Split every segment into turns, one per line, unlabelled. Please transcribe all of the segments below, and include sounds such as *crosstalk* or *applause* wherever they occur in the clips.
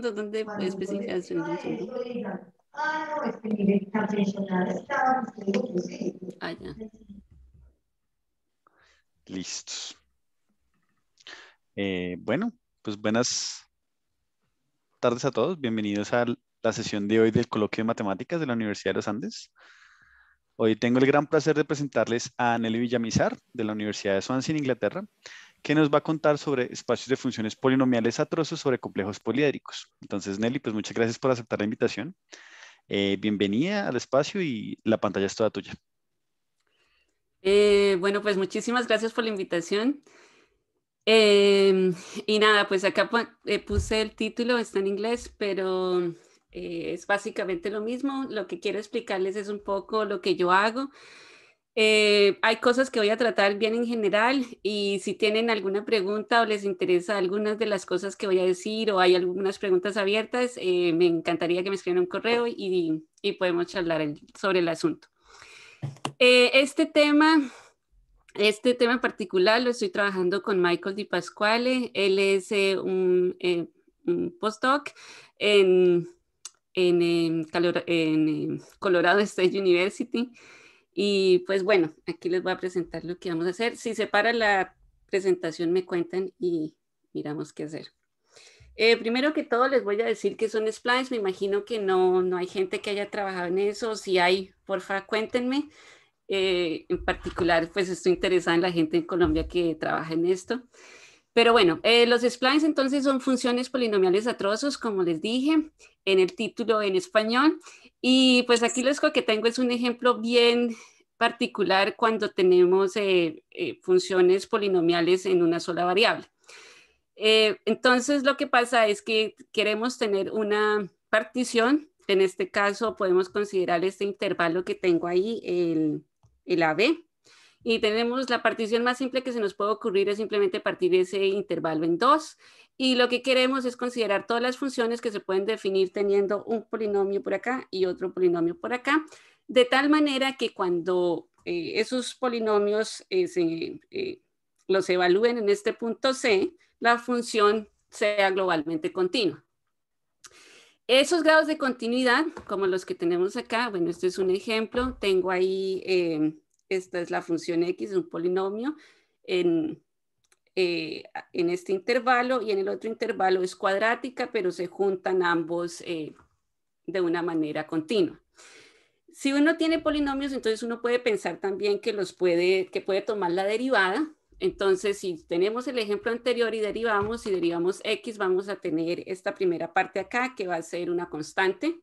donde ah,
Listos. Eh, bueno, pues buenas tardes a todos. Bienvenidos a la sesión de hoy del Coloquio de Matemáticas de la Universidad de los Andes. Hoy tengo el gran placer de presentarles a Nelly Villamizar de la Universidad de Swansea en Inglaterra que nos va a contar sobre espacios de funciones polinomiales a trozos sobre complejos poliédricos. Entonces, Nelly, pues muchas gracias por aceptar la invitación. Eh, bienvenida al espacio y la
pantalla es toda tuya. Eh, bueno, pues muchísimas gracias por la invitación. Em, y nada, pues acá eh, puse el título, está en inglés, pero es básicamente lo mismo. Lo que quiero explicarles es un poco lo que yo hago. Eh, hay cosas que voy a tratar bien en general y si tienen alguna pregunta o les interesa algunas de las cosas que voy a decir o hay algunas preguntas abiertas, eh, me encantaría que me escriban un correo y, podemos charlar sobre el asunto. Eh, este tema, este tema en particular lo estoy trabajando con Michael Di Pasquale. Él es un, postdoc en, en, en Colorado State University. Y pues bueno, aquí les voy a presentar lo que vamos a hacer. Si se para la presentación me cuentan y miramos qué hacer. Eh, primero que todo les voy a decir que son splines, me imagino que no, no hay gente que haya trabajado en eso, si hay, porfa, cuéntenme. Eh, en particular, pues estoy interesada en la gente en Colombia que trabaja en esto. Pero bueno, eh, los splines entonces son funciones polinomiales a trozos, como les dije en el título en español, y pues aquí lo que tengo es un ejemplo bien particular cuando tenemos eh, eh, funciones polinomiales en una sola variable. Eh, entonces lo que pasa es que queremos tener una partición, en este caso podemos considerar este intervalo que tengo ahí, el, el AB, y tenemos la partición más simple que se nos puede ocurrir es simplemente partir ese intervalo en dos y lo que queremos es considerar todas las funciones que se pueden definir teniendo un polinomio por acá y otro polinomio por acá, de tal manera que cuando eh, esos polinomios eh, eh, los evalúen en este punto C, la función sea globalmente continua. Esos grados de continuidad, como los que tenemos acá, bueno, este es un ejemplo, tengo ahí esta es la función x de un polinomio eh, en, este intervalo y en el otro intervalo es cuadrática, pero se juntan ambos eh, de una manera continua. Si uno tiene polinomios, entonces uno puede pensar también que los puede, que puede tomar la derivada. Entonces, si tenemos el ejemplo anterior y derivamos, y derivamos x, vamos a tener esta primera parte acá, que va a ser una constante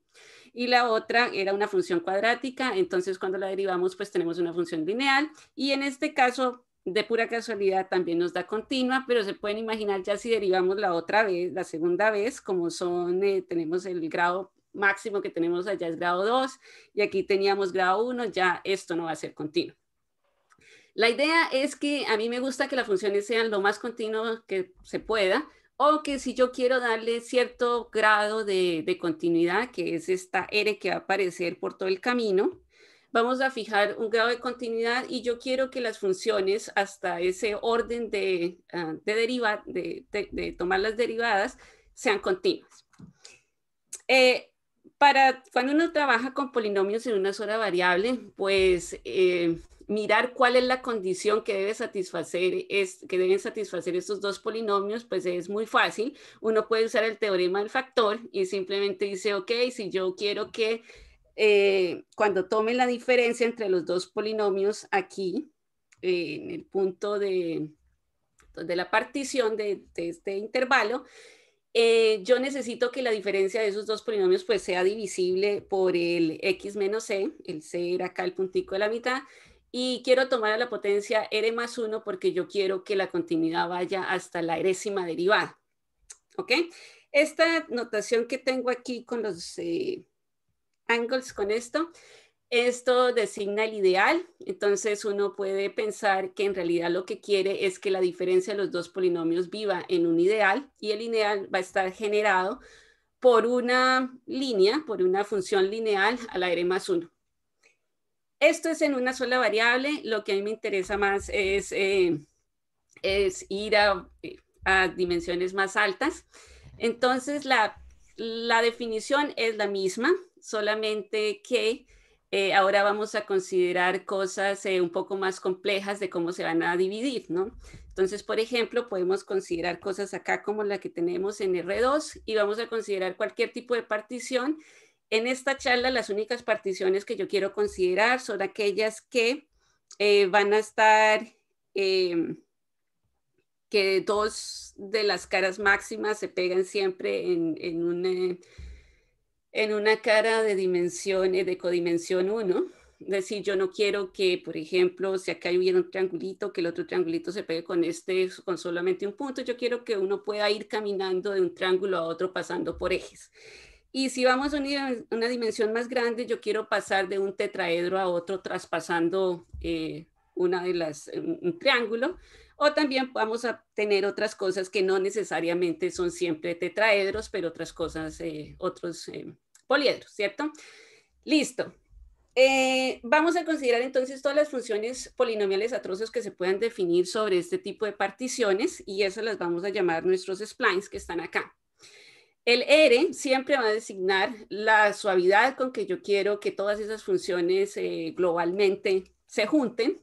y la otra era una función cuadrática, entonces cuando la derivamos pues tenemos una función lineal y en este caso de pura casualidad también nos da continua, pero se pueden imaginar ya si derivamos la otra vez, la segunda vez, como son, eh, tenemos el grado máximo que tenemos allá es grado 2 y aquí teníamos grado 1, ya esto no va a ser continuo. La idea es que a mí me gusta que las funciones sean lo más continuas que se pueda, o que si yo quiero darle cierto grado de, continuidad, que es esta R que va a aparecer por todo el camino, vamos a fijar un grado de continuidad y yo quiero que las funciones hasta ese orden de, ah, de, de, tomar las derivadas sean continuas. Eh, para cuando uno trabaja con polinomios en una sola variable, pues eh, mirar cuál es la condición que, debe satisfacer es, que deben satisfacer estos dos polinomios, pues es muy fácil. Uno puede usar el teorema del factor y simplemente dice, ok, si yo quiero que eh, cuando tome la diferencia entre los dos polinomios aquí, eh, en el punto de, de la partición de, este intervalo, eh, yo necesito que la diferencia de esos dos polinomios pues sea divisible por el x menos c, el c era acá el puntico de la mitad, y quiero tomar a la potencia R más 1 porque yo quiero que la continuidad vaya hasta la erésima derivada. ¿Ok? Esta notación que tengo aquí con los eh, angles, con esto, esto designa el ideal, entonces uno puede pensar que en realidad lo que quiere es que la diferencia de los dos polinomios viva en un ideal y el ideal va a estar generado por una línea, por una función lineal a la R más 1. Esto es en una sola variable. Lo que a mí me interesa más es, eh, es ir eh, a, dimensiones más altas. Entonces, la, definición es la misma, solamente que eh, ahora vamos a considerar cosas un poco más complejas de cómo se van a dividir, ¿no? Entonces, por ejemplo, podemos considerar cosas acá como la que tenemos en R2 y vamos a considerar cualquier tipo de partición en esta charla las únicas particiones que yo quiero considerar son aquellas que eh, van a estar, em, que dos de las caras máximas se pegan siempre en, en una, eh, en una cara de dimensiones, eh, de codimensión 1 decir, yo no quiero que, por ejemplo, si acá hubiera un triangulito, que el otro triangulito se pegue con este, con solamente un punto. Yo quiero que uno pueda ir caminando de un triángulo a otro pasando por ejes. Y si vamos a una, dimensión más grande, yo quiero pasar de un tetraedro a otro traspasando eh, una de las, un triángulo, o también vamos a tener otras cosas que no necesariamente son siempre tetraedros, pero otras cosas, eh, otros eh, poliedros, ¿cierto? Listo. vamos a considerar entonces todas las funciones polinomiales atroces que se puedan definir sobre este tipo de particiones y eso las vamos a llamar nuestros splines que están acá. El R siempre va a designar la suavidad con que yo quiero que todas esas funciones eh, globalmente se junten.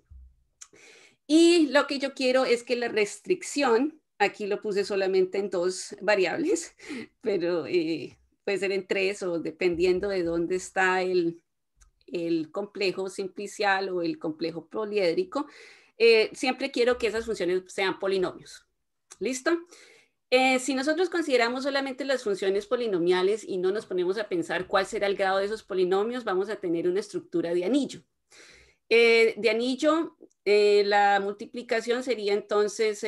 Y lo que yo quiero es que la restricción, aquí lo puse solamente en dos variables, *laughs* pero eh, puede ser en tres o dependiendo de dónde está el, complejo simplicial o el complejo poliédrico, eh, siempre quiero que esas funciones sean polinomios. ¿Listo? Eh, si nosotros consideramos solamente las funciones polinomiales y no nos ponemos a pensar cuál será el grado de esos polinomios, vamos a tener una estructura de anillo. Eh, de anillo, eh, la multiplicación sería entonces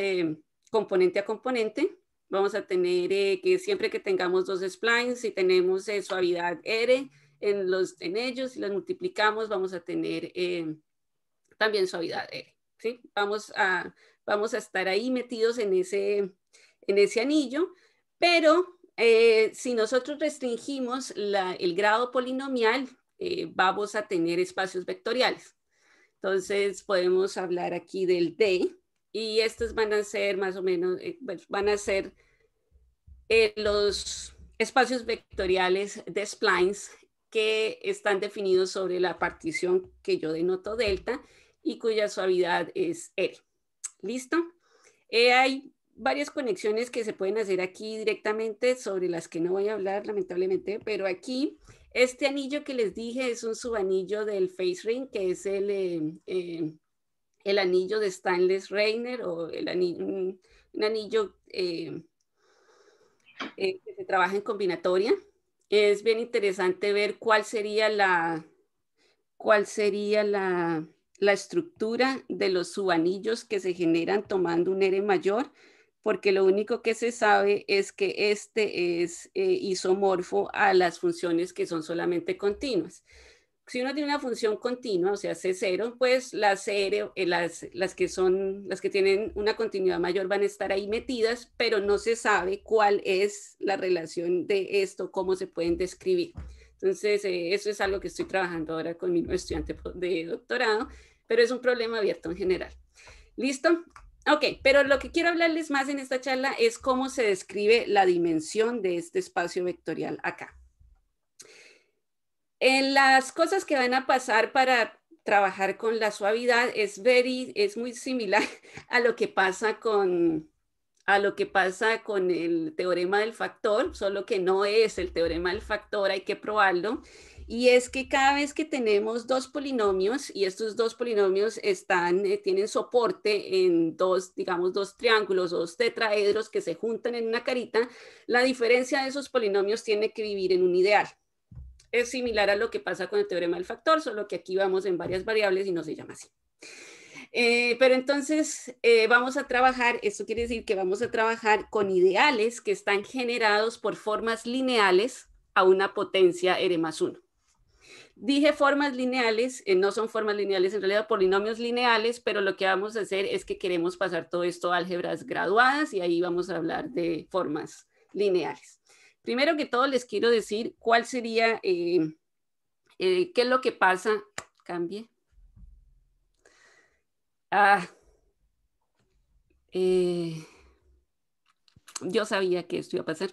componente a componente. Vamos a tener que siempre que tengamos dos splines, si tenemos suavidad R en, los, en ellos, si las multiplicamos, vamos a tener también suavidad R. ¿sí? Vamos, a, vamos a estar ahí metidos en ese en ese anillo, pero eh, si nosotros restringimos el grado polinomial, eh, vamos a tener espacios vectoriales. Entonces podemos hablar aquí del D y estos van a ser más o menos, eh, van a ser los espacios vectoriales de splines que están definidos sobre la partición que yo denoto delta y cuya suavidad es L. ¿Listo? Eh, hay varias conexiones que se pueden hacer aquí directamente sobre las que no voy a hablar lamentablemente, pero aquí este anillo que les dije es un subanillo del face ring, que es el, eh, eh, el anillo de Stanley Reiner o el anillo, un, anillo eh, que se trabaja en combinatoria. Es bien interesante ver cuál sería la, cuál sería la, la estructura de los subanillos que se generan tomando un R mayor porque lo único que se sabe es que este es eh, isomorfo a las funciones que son solamente continuas. Si uno tiene una función continua, o sea, C0, pues las, eh, las, las, que son, las que tienen una continuidad mayor van a estar ahí metidas, pero no se sabe cuál es la relación de esto, cómo se pueden describir. Entonces, eh, eso es algo que estoy trabajando ahora con mi estudiante de doctorado, pero es un problema abierto en general. ¿Listo? Ok, pero lo que quiero hablarles más en esta charla es cómo se describe la dimensión de este espacio vectorial acá. En las cosas que van a pasar para trabajar con la suavidad es, very, es muy similar *laughs* a lo que pasa con a lo que pasa con el teorema del factor, solo que no es el teorema del factor, hay que probarlo. Y es que cada vez que tenemos dos polinomios, y estos dos polinomios eh, tienen soporte en dos, digamos, dos triángulos dos tetraedros que se juntan en una carita, la diferencia de esos polinomios tiene que vivir en un ideal. Es similar a lo que pasa con el teorema del factor, solo que aquí vamos en varias variables y no se llama así. Eh, pero entonces eh, vamos a trabajar, esto quiere decir que vamos a trabajar con ideales que están generados por formas lineales a una potencia R e más 1. Dije formas lineales, eh, no son formas lineales, en realidad polinomios lineales, pero lo que vamos a hacer es que queremos pasar todo esto a álgebras graduadas y ahí vamos a hablar de formas lineales. Primero que todo les quiero decir cuál sería, eh, eh, qué es lo que pasa, cambie. Ah. yo sabía que esto iba a pasar.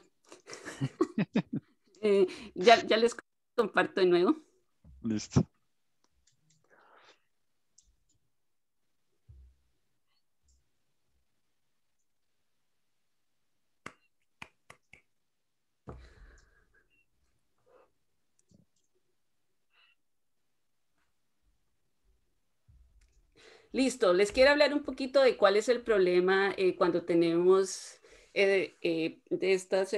*laughs* ya les comparto de nuevo. Listo. Listo, les quiero hablar un poquito de cuál es el problema eh, cuando tenemos eh, eh, de estas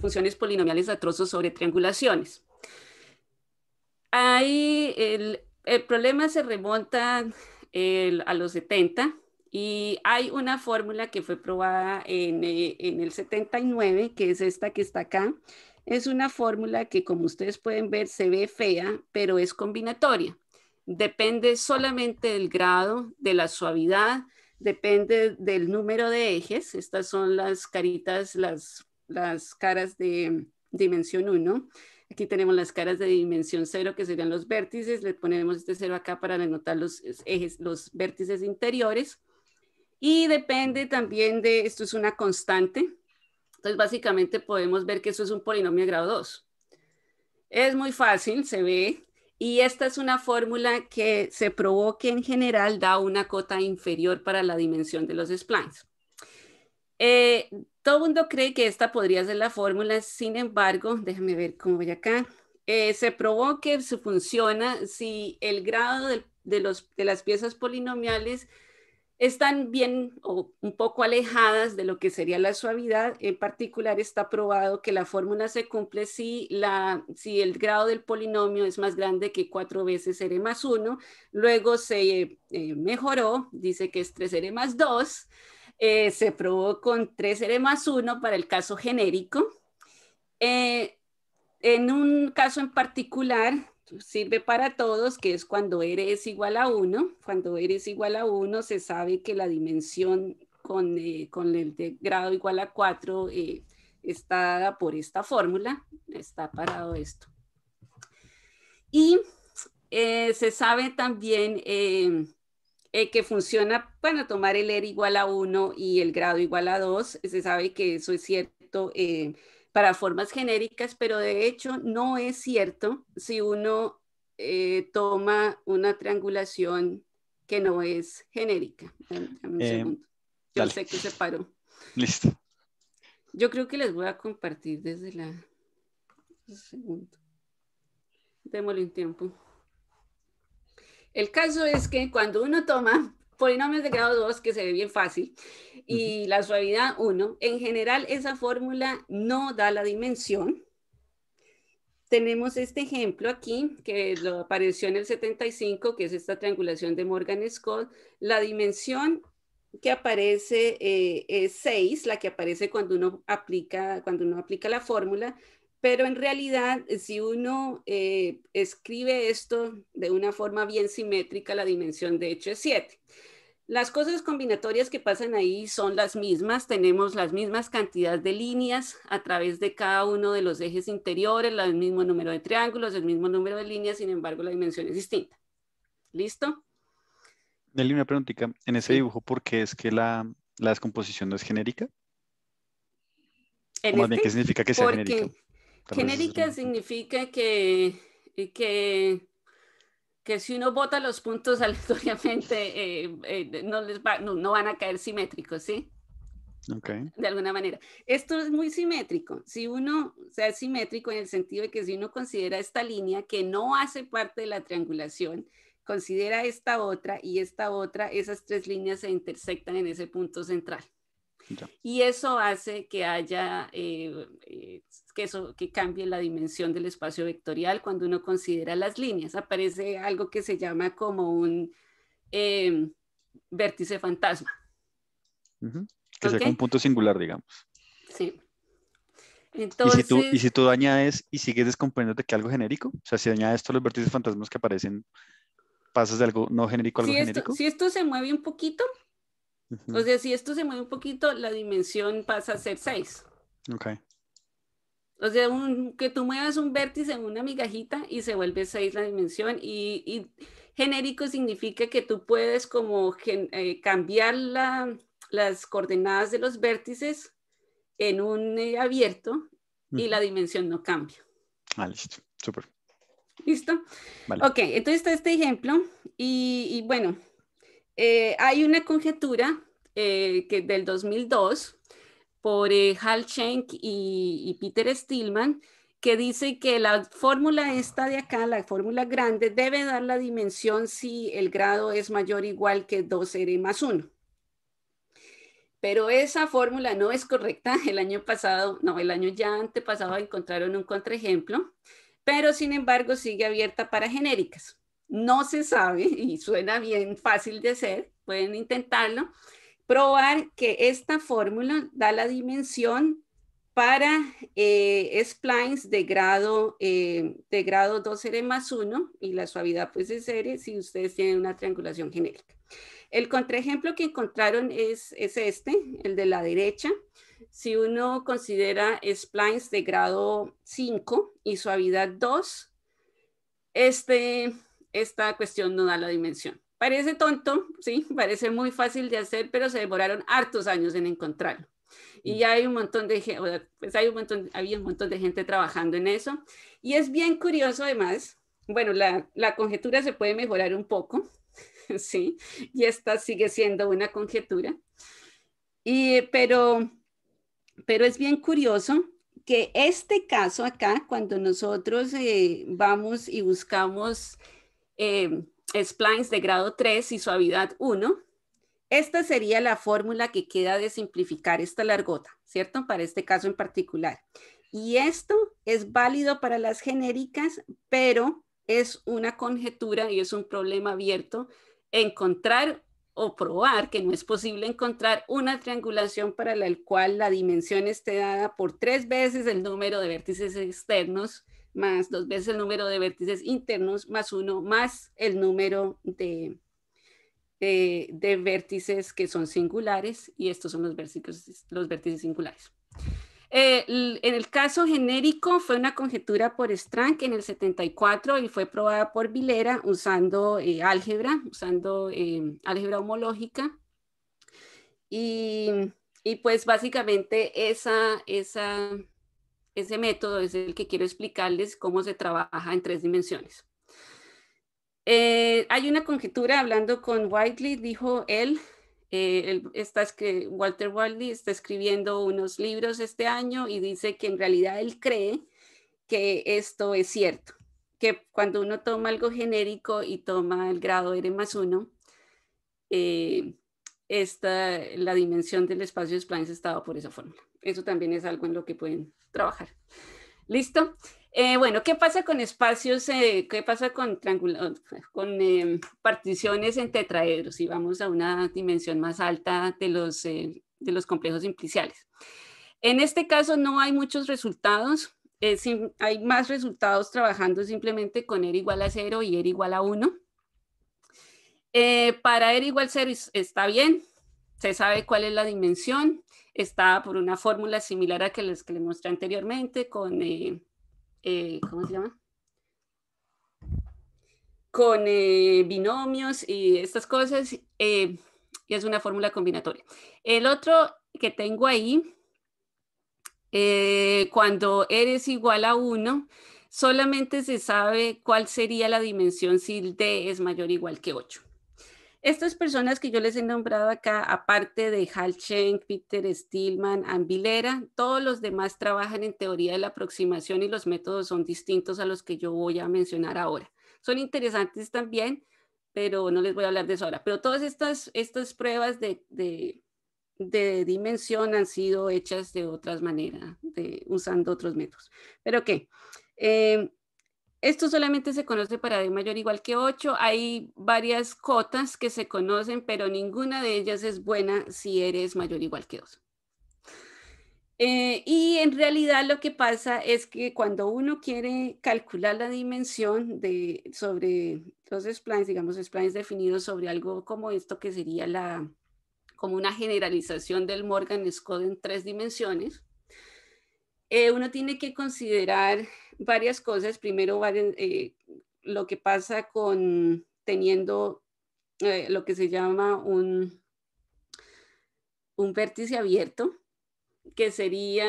funciones polinomiales trozos sobre triangulaciones. Ahí el, el problema se remonta a los 70 y hay una fórmula que fue probada en, eh, en el 79, que es esta que está acá. Es una fórmula que, como ustedes pueden ver, se ve fea, pero es combinatoria. Depende solamente del grado, de la suavidad, depende del número de ejes. Estas son las caritas, las, las caras de dimensión 1 Aquí tenemos las caras de dimensión cero, que serían los vértices. Le ponemos este cero acá para denotar los ejes, los vértices interiores. Y depende también de, esto es una constante. Entonces, básicamente podemos ver que esto es un polinomio de grado 2. Es muy fácil, se ve. Y esta es una fórmula que se probó que en general da una cota inferior para la dimensión de los splines. Eh, todo el mundo cree que esta podría ser la fórmula, sin embargo, déjame ver cómo voy acá. Eh, se probó que se funciona si el grado de, las piezas polinomiales están bien o un poco alejadas de lo que sería la suavidad. En particular, está probado que la fórmula se cumple si, el grado del polinomio es más grande que 4 veces r más 1. Luego se eh, mejoró, dice que es 3r más 2 eh, se probó con 3R más 1 para el caso genérico. Eh, en un caso en particular, sirve para todos, que es cuando R es igual a 1. Cuando R es igual a 1, se sabe que la dimensión con, eh, el grado igual a 4 está dada por esta fórmula. Está parado esto. Y se sabe también eh, eh, que funciona para tomar el R igual a 1 y el grado igual a 2. Se sabe que eso es cierto eh, para formas genéricas, pero de hecho no es cierto si uno eh, toma una triangulación que no es genérica. Yo sé que se paró. Listo. Yo creo que les voy a compartir desde la... Un segundo. Démosle un tiempo. El caso es que cuando uno toma polinomios de grado 2, que se ve bien fácil, y la suavidad 1, en general esa fórmula no da la dimensión. Tenemos este ejemplo aquí, que lo apareció en el 75, que es esta triangulación de Morgan-Scott. La dimensión que aparece eh, es 6, la que aparece cuando uno aplica, cuando uno aplica la fórmula, pero en realidad eh, si uno eh, escribe esto de una forma bien simétrica, la dimensión de hecho es 7. Las cosas combinatorias que pasan ahí son las mismas, tenemos las mismas cantidades de líneas a través de cada uno de los ejes interiores, el mismo número de triángulos, el mismo número de líneas, sin embargo la dimensión es distinta. ¿Listo?
Nelly, una preguntita, en ese dibujo, ¿por qué es que la, la descomposición no es genérica?
Este? ¿Qué significa que sea genérica? Genérica significa eh, que, que, si uno bota los puntos *laughs* aleatoriamente, eh, eh, no, van a caer simétricos, ¿sí? Okay. De alguna manera. Esto es muy simétrico. Si uno, sea, es simétrico en el sentido de que si uno considera esta línea que no hace parte de la triangulación, considera esta otra y esta otra, esas tres líneas se intersectan en ese punto central. Y eso hace que haya, eh, eh, que, eso, que cambie la dimensión del espacio vectorial cuando uno considera las líneas. Aparece algo que se llama como un eh, vértice fantasma.
Que es un punto singular, digamos.
Sí. Entonces... ¿Y, si tú, y si
tú añades y sigues de que algo genérico, o sea, si añades todos los vértices fantasmas que aparecen, pasas de algo no genérico a algo genérico. Si
esto se mueve un poquito, o sea, si esto se mueve un poquito, la dimensión pasa a ser 6. Ok. O sea, que tú muevas un vértice en una migajita y se vuelve 6 la dimensión. Y, genérico significa que tú puedes como eh, cambiar las coordenadas de los vértices en un eh, abierto y la dimensión no cambia.
Ah, listo. Súper.
¿Listo? Vale. Ok, entonces está este ejemplo y bueno, eh, hay una conjetura eh, que del 2002 por eh, Hal Schenk y, y, Peter Stillman que dice que la fórmula esta de acá, la fórmula grande, debe dar la dimensión si el grado es mayor o igual que 2R más 1. Pero esa fórmula no es correcta. *laughs* El año pasado, no, el año ya antepasado encontraron un contraejemplo, pero sin embargo sigue abierta para genéricas no se sabe y suena bien fácil de ser. pueden intentarlo, probar que esta fórmula da la dimensión para eh, splines de grado, eh, de grado 2R más 1 y la suavidad pues es R si ustedes tienen una triangulación genérica. El contraejemplo que encontraron es, es este, el de la derecha. Si uno considera splines de grado 5 y suavidad 2, este, esta cuestión no da la dimensión. Parece tonto, sí, *laughs* parece muy fácil de hacer, pero se demoraron hartos años en encontrarlo. Y mm. ya hay un montón de, pues hay un había un montón de gente trabajando en eso. Y es bien curioso además, bueno, la, conjetura se puede mejorar un poco, *laughs* sí, y esta sigue siendo una conjetura. Y, pero, pero es bien curioso que este caso acá, cuando nosotros eh, vamos y buscamos eh, splines de grado 3 y suavidad 1. Esta sería la fórmula que queda de simplificar esta largota, ¿cierto? Para este caso en particular. Y esto es válido para las genéricas, pero es una conjetura y es un problema abierto encontrar o probar que no es posible encontrar una triangulación para la cual la dimensión esté dada por tres veces el número de vértices externos más dos veces el número de vértices internos más uno más el número de, eh, de, vértices que son singulares y estos son los vértices, los vértices singulares. Eh, en el caso genérico fue una conjetura por Strank en el 74 y fue probada por Vilera usando eh, álgebra, usando álgebra homológica. Y, y, pues básicamente esa, esa, ese método es el que quiero explicarles cómo se trabaja en tres dimensiones. Eh, hay una conjetura hablando con Whiteley, dijo él, eh, Walter Whiteley está escribiendo unos libros este año y dice que en realidad él cree que esto es cierto, que cuando uno toma algo genérico y toma el grado R más 1, eh, esta, la dimensión del espacio de Splines está estaba por esa fórmula eso también es algo en lo que pueden trabajar. ¿Listo? Eh, bueno, ¿qué pasa con espacios, eh, qué pasa con, con em, particiones en tetraedros? Si vamos a una dimensión más alta de los, eh, de los complejos simpliciales. En este caso no hay muchos resultados, hay más resultados trabajando simplemente con R igual a 0 y R igual a 1. para R igual a 0 está bien, se sabe cuál es la dimensión, está por una fórmula similar a que les, que les mostré anteriormente con, eh, eh, ¿cómo Con eh, binomios y estas cosas, y es una fórmula combinatoria. El otro que tengo ahí, cuando R es igual a 1, solamente se sabe cuál sería la dimensión si D es mayor o igual que 8. Estas personas que yo les he nombrado acá, aparte de Hal Schenk, Peter Stillman, Ambilera, todos los demás trabajan en teoría de la aproximación y los métodos son distintos a los que yo voy a mencionar ahora. Son interesantes también, pero no les voy a hablar de eso ahora. Pero todas estas, estas pruebas de, dimensión han sido hechas de otras maneras, de, usando otros métodos. Pero qué. Eh, esto solamente se conoce para D mayor igual que 8. Hay varias cotas que se conocen, pero ninguna de ellas es buena si eres mayor o igual que 2. Eh, y en realidad lo que pasa es que cuando uno quiere calcular la dimensión de, sobre los splines, digamos splines definidos sobre algo como esto que sería la, como una generalización del Morgan Scott en tres dimensiones, eh, uno tiene que considerar varias cosas. Primero, eh, lo que pasa con teniendo eh, lo que se llama un, un vértice abierto, que sería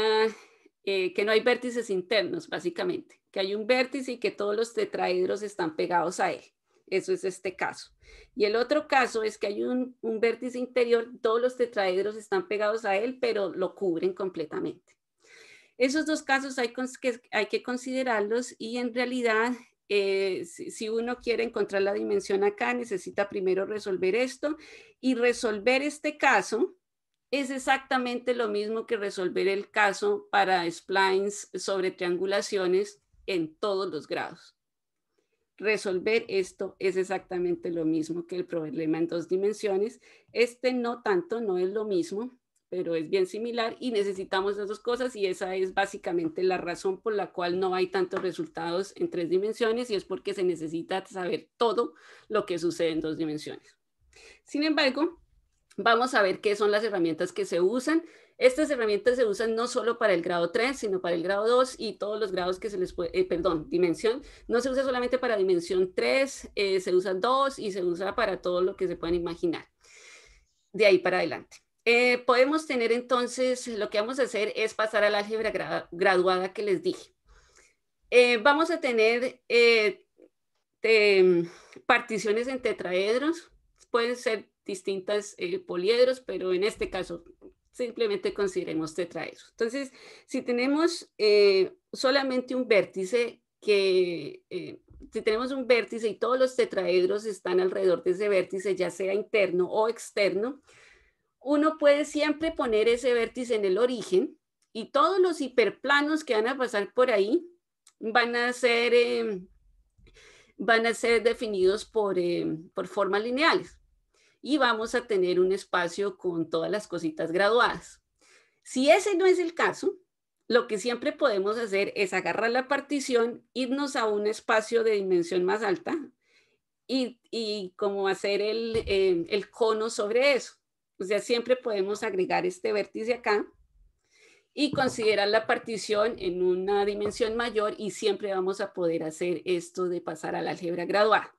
eh, que no hay vértices internos, básicamente, que hay un vértice y que todos los tetraedros están pegados a él. Eso es este caso. Y el otro caso es que hay un, un vértice interior, todos los tetraedros están pegados a él, pero lo cubren completamente. Esos dos casos hay, que, considerarlos y en realidad eh, si, si, uno quiere encontrar la dimensión acá, necesita primero resolver esto y resolver este caso es exactamente lo mismo que resolver el caso para splines sobre triangulaciones en todos los grados. Resolver esto es exactamente lo mismo que el problema en dos dimensiones. Este no tanto, no es lo mismo, pero es bien similar y necesitamos esas dos cosas y esa es básicamente la razón por la cual no hay tantos resultados en tres dimensiones y es porque se necesita saber todo lo que sucede en dos dimensiones. Sin embargo, vamos a ver qué son las herramientas que se usan. Estas herramientas se usan no solo para el grado 3, sino para el grado 2 y todos los grados que se les puede, eh, perdón, dimensión. No se usa solamente para dimensión 3, eh, se usa 2 y se usa para todo lo que se puedan imaginar. De ahí para adelante. Eh, podemos tener entonces, lo que vamos a hacer es pasar la álgebra graduada que les dije. Eh, vamos a tener eh, particiones en tetraedros, pueden ser distintas poliedros, pero en este caso simplemente consideremos tetraedros. Entonces, si tenemos solamente un vértice que, si tenemos un vértice y todos los tetraedros están alrededor de ese vértice, ya sea interno o externo, uno puede siempre poner ese vértice en el origen y todos los hiperplanos que van a pasar por ahí van a ser, em, van a ser definidos em, por, formas lineales y vamos a tener un espacio con todas las cositas graduadas. Si ese no es el caso, lo que siempre podemos hacer es agarrar la partición, irnos a un espacio de dimensión más alta y, como hacer em, el cono sobre eso. O sea, siempre podemos agregar este vértice acá y considerar la partición en una dimensión mayor y siempre vamos a poder hacer esto de pasar la álgebra graduada.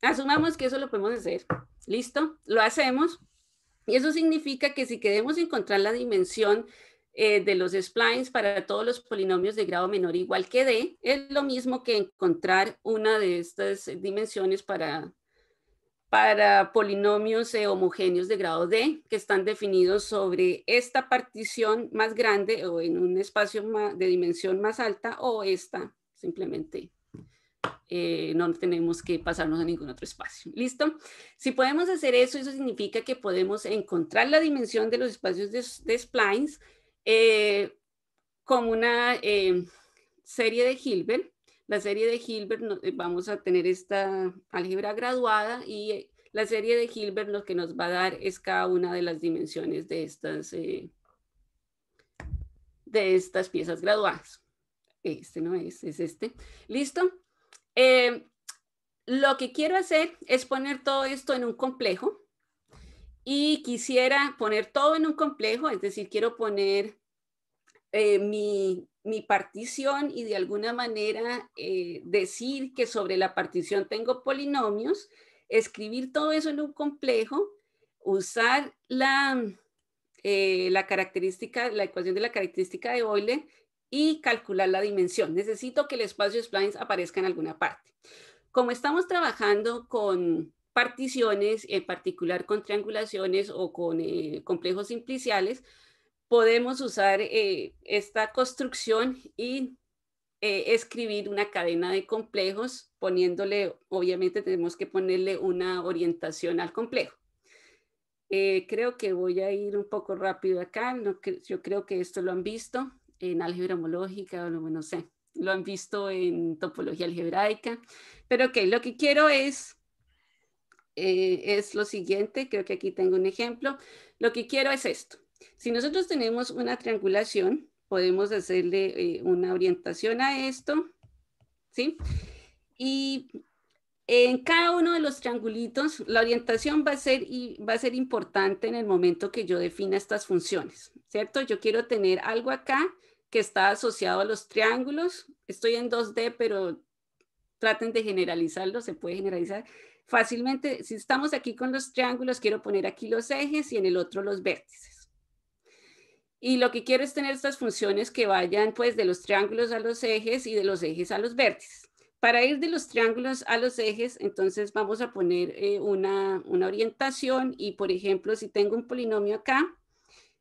Asumamos que eso lo podemos hacer. ¿Listo? Lo hacemos. Y eso significa que si queremos encontrar la dimensión eh, de los splines para todos los polinomios de grado menor igual que D, es lo mismo que encontrar una de estas dimensiones para para polinomios eh, homogéneos de grado D que están definidos sobre esta partición más grande o en un espacio de dimensión más alta o esta simplemente eh, no tenemos que pasarnos a ningún otro espacio. ¿Listo? Si podemos hacer eso, eso significa que podemos encontrar la dimensión de los espacios de, splines eh, como una eh, serie de Hilbert la serie de Hilbert, eh, vamos a tener esta álgebra graduada y eh, la serie de Hilbert lo que nos va a dar es cada una de las dimensiones de estas, eh, de estas piezas graduadas. Este no es, es este. ¿Listo? lo que quiero hacer es poner todo esto en un complejo y quisiera poner todo en un complejo, es decir, quiero poner mi mi partición y de alguna manera eh, decir que sobre la partición tengo polinomios, escribir todo eso en un complejo, usar la, eh, la característica, la ecuación de la característica de Euler y calcular la dimensión. Necesito que el espacio splines aparezca en alguna parte. Como estamos trabajando con particiones, en particular con triangulaciones o con eh, complejos simpliciales, podemos usar eh, esta construcción y eh, escribir una cadena de complejos poniéndole, obviamente tenemos que ponerle una orientación al complejo. Eh, creo que voy a ir un poco rápido acá, yo creo que esto lo han visto en álgebra homológica, o no, sé, lo han visto en topología algebraica, pero ok, lo que quiero es es lo siguiente, creo que aquí tengo un ejemplo. Lo que quiero es esto. Si nosotros tenemos una triangulación, podemos hacerle eh, una orientación a esto, ¿sí? Y en cada uno de los triangulitos, la orientación va a ser, y va a ser importante en el momento que yo defina estas funciones, ¿cierto? Yo quiero tener algo acá que está asociado a los triángulos. Estoy en 2D, pero traten de generalizarlo, se puede generalizar fácilmente. Si estamos aquí con los triángulos, quiero poner aquí los ejes y en el otro los vértices y lo que quiero es tener estas funciones que vayan pues de los triángulos a los ejes y de los ejes a los vértices. Para ir de los triángulos a los ejes, entonces vamos a poner eh, una, orientación y por ejemplo, si tengo un polinomio acá,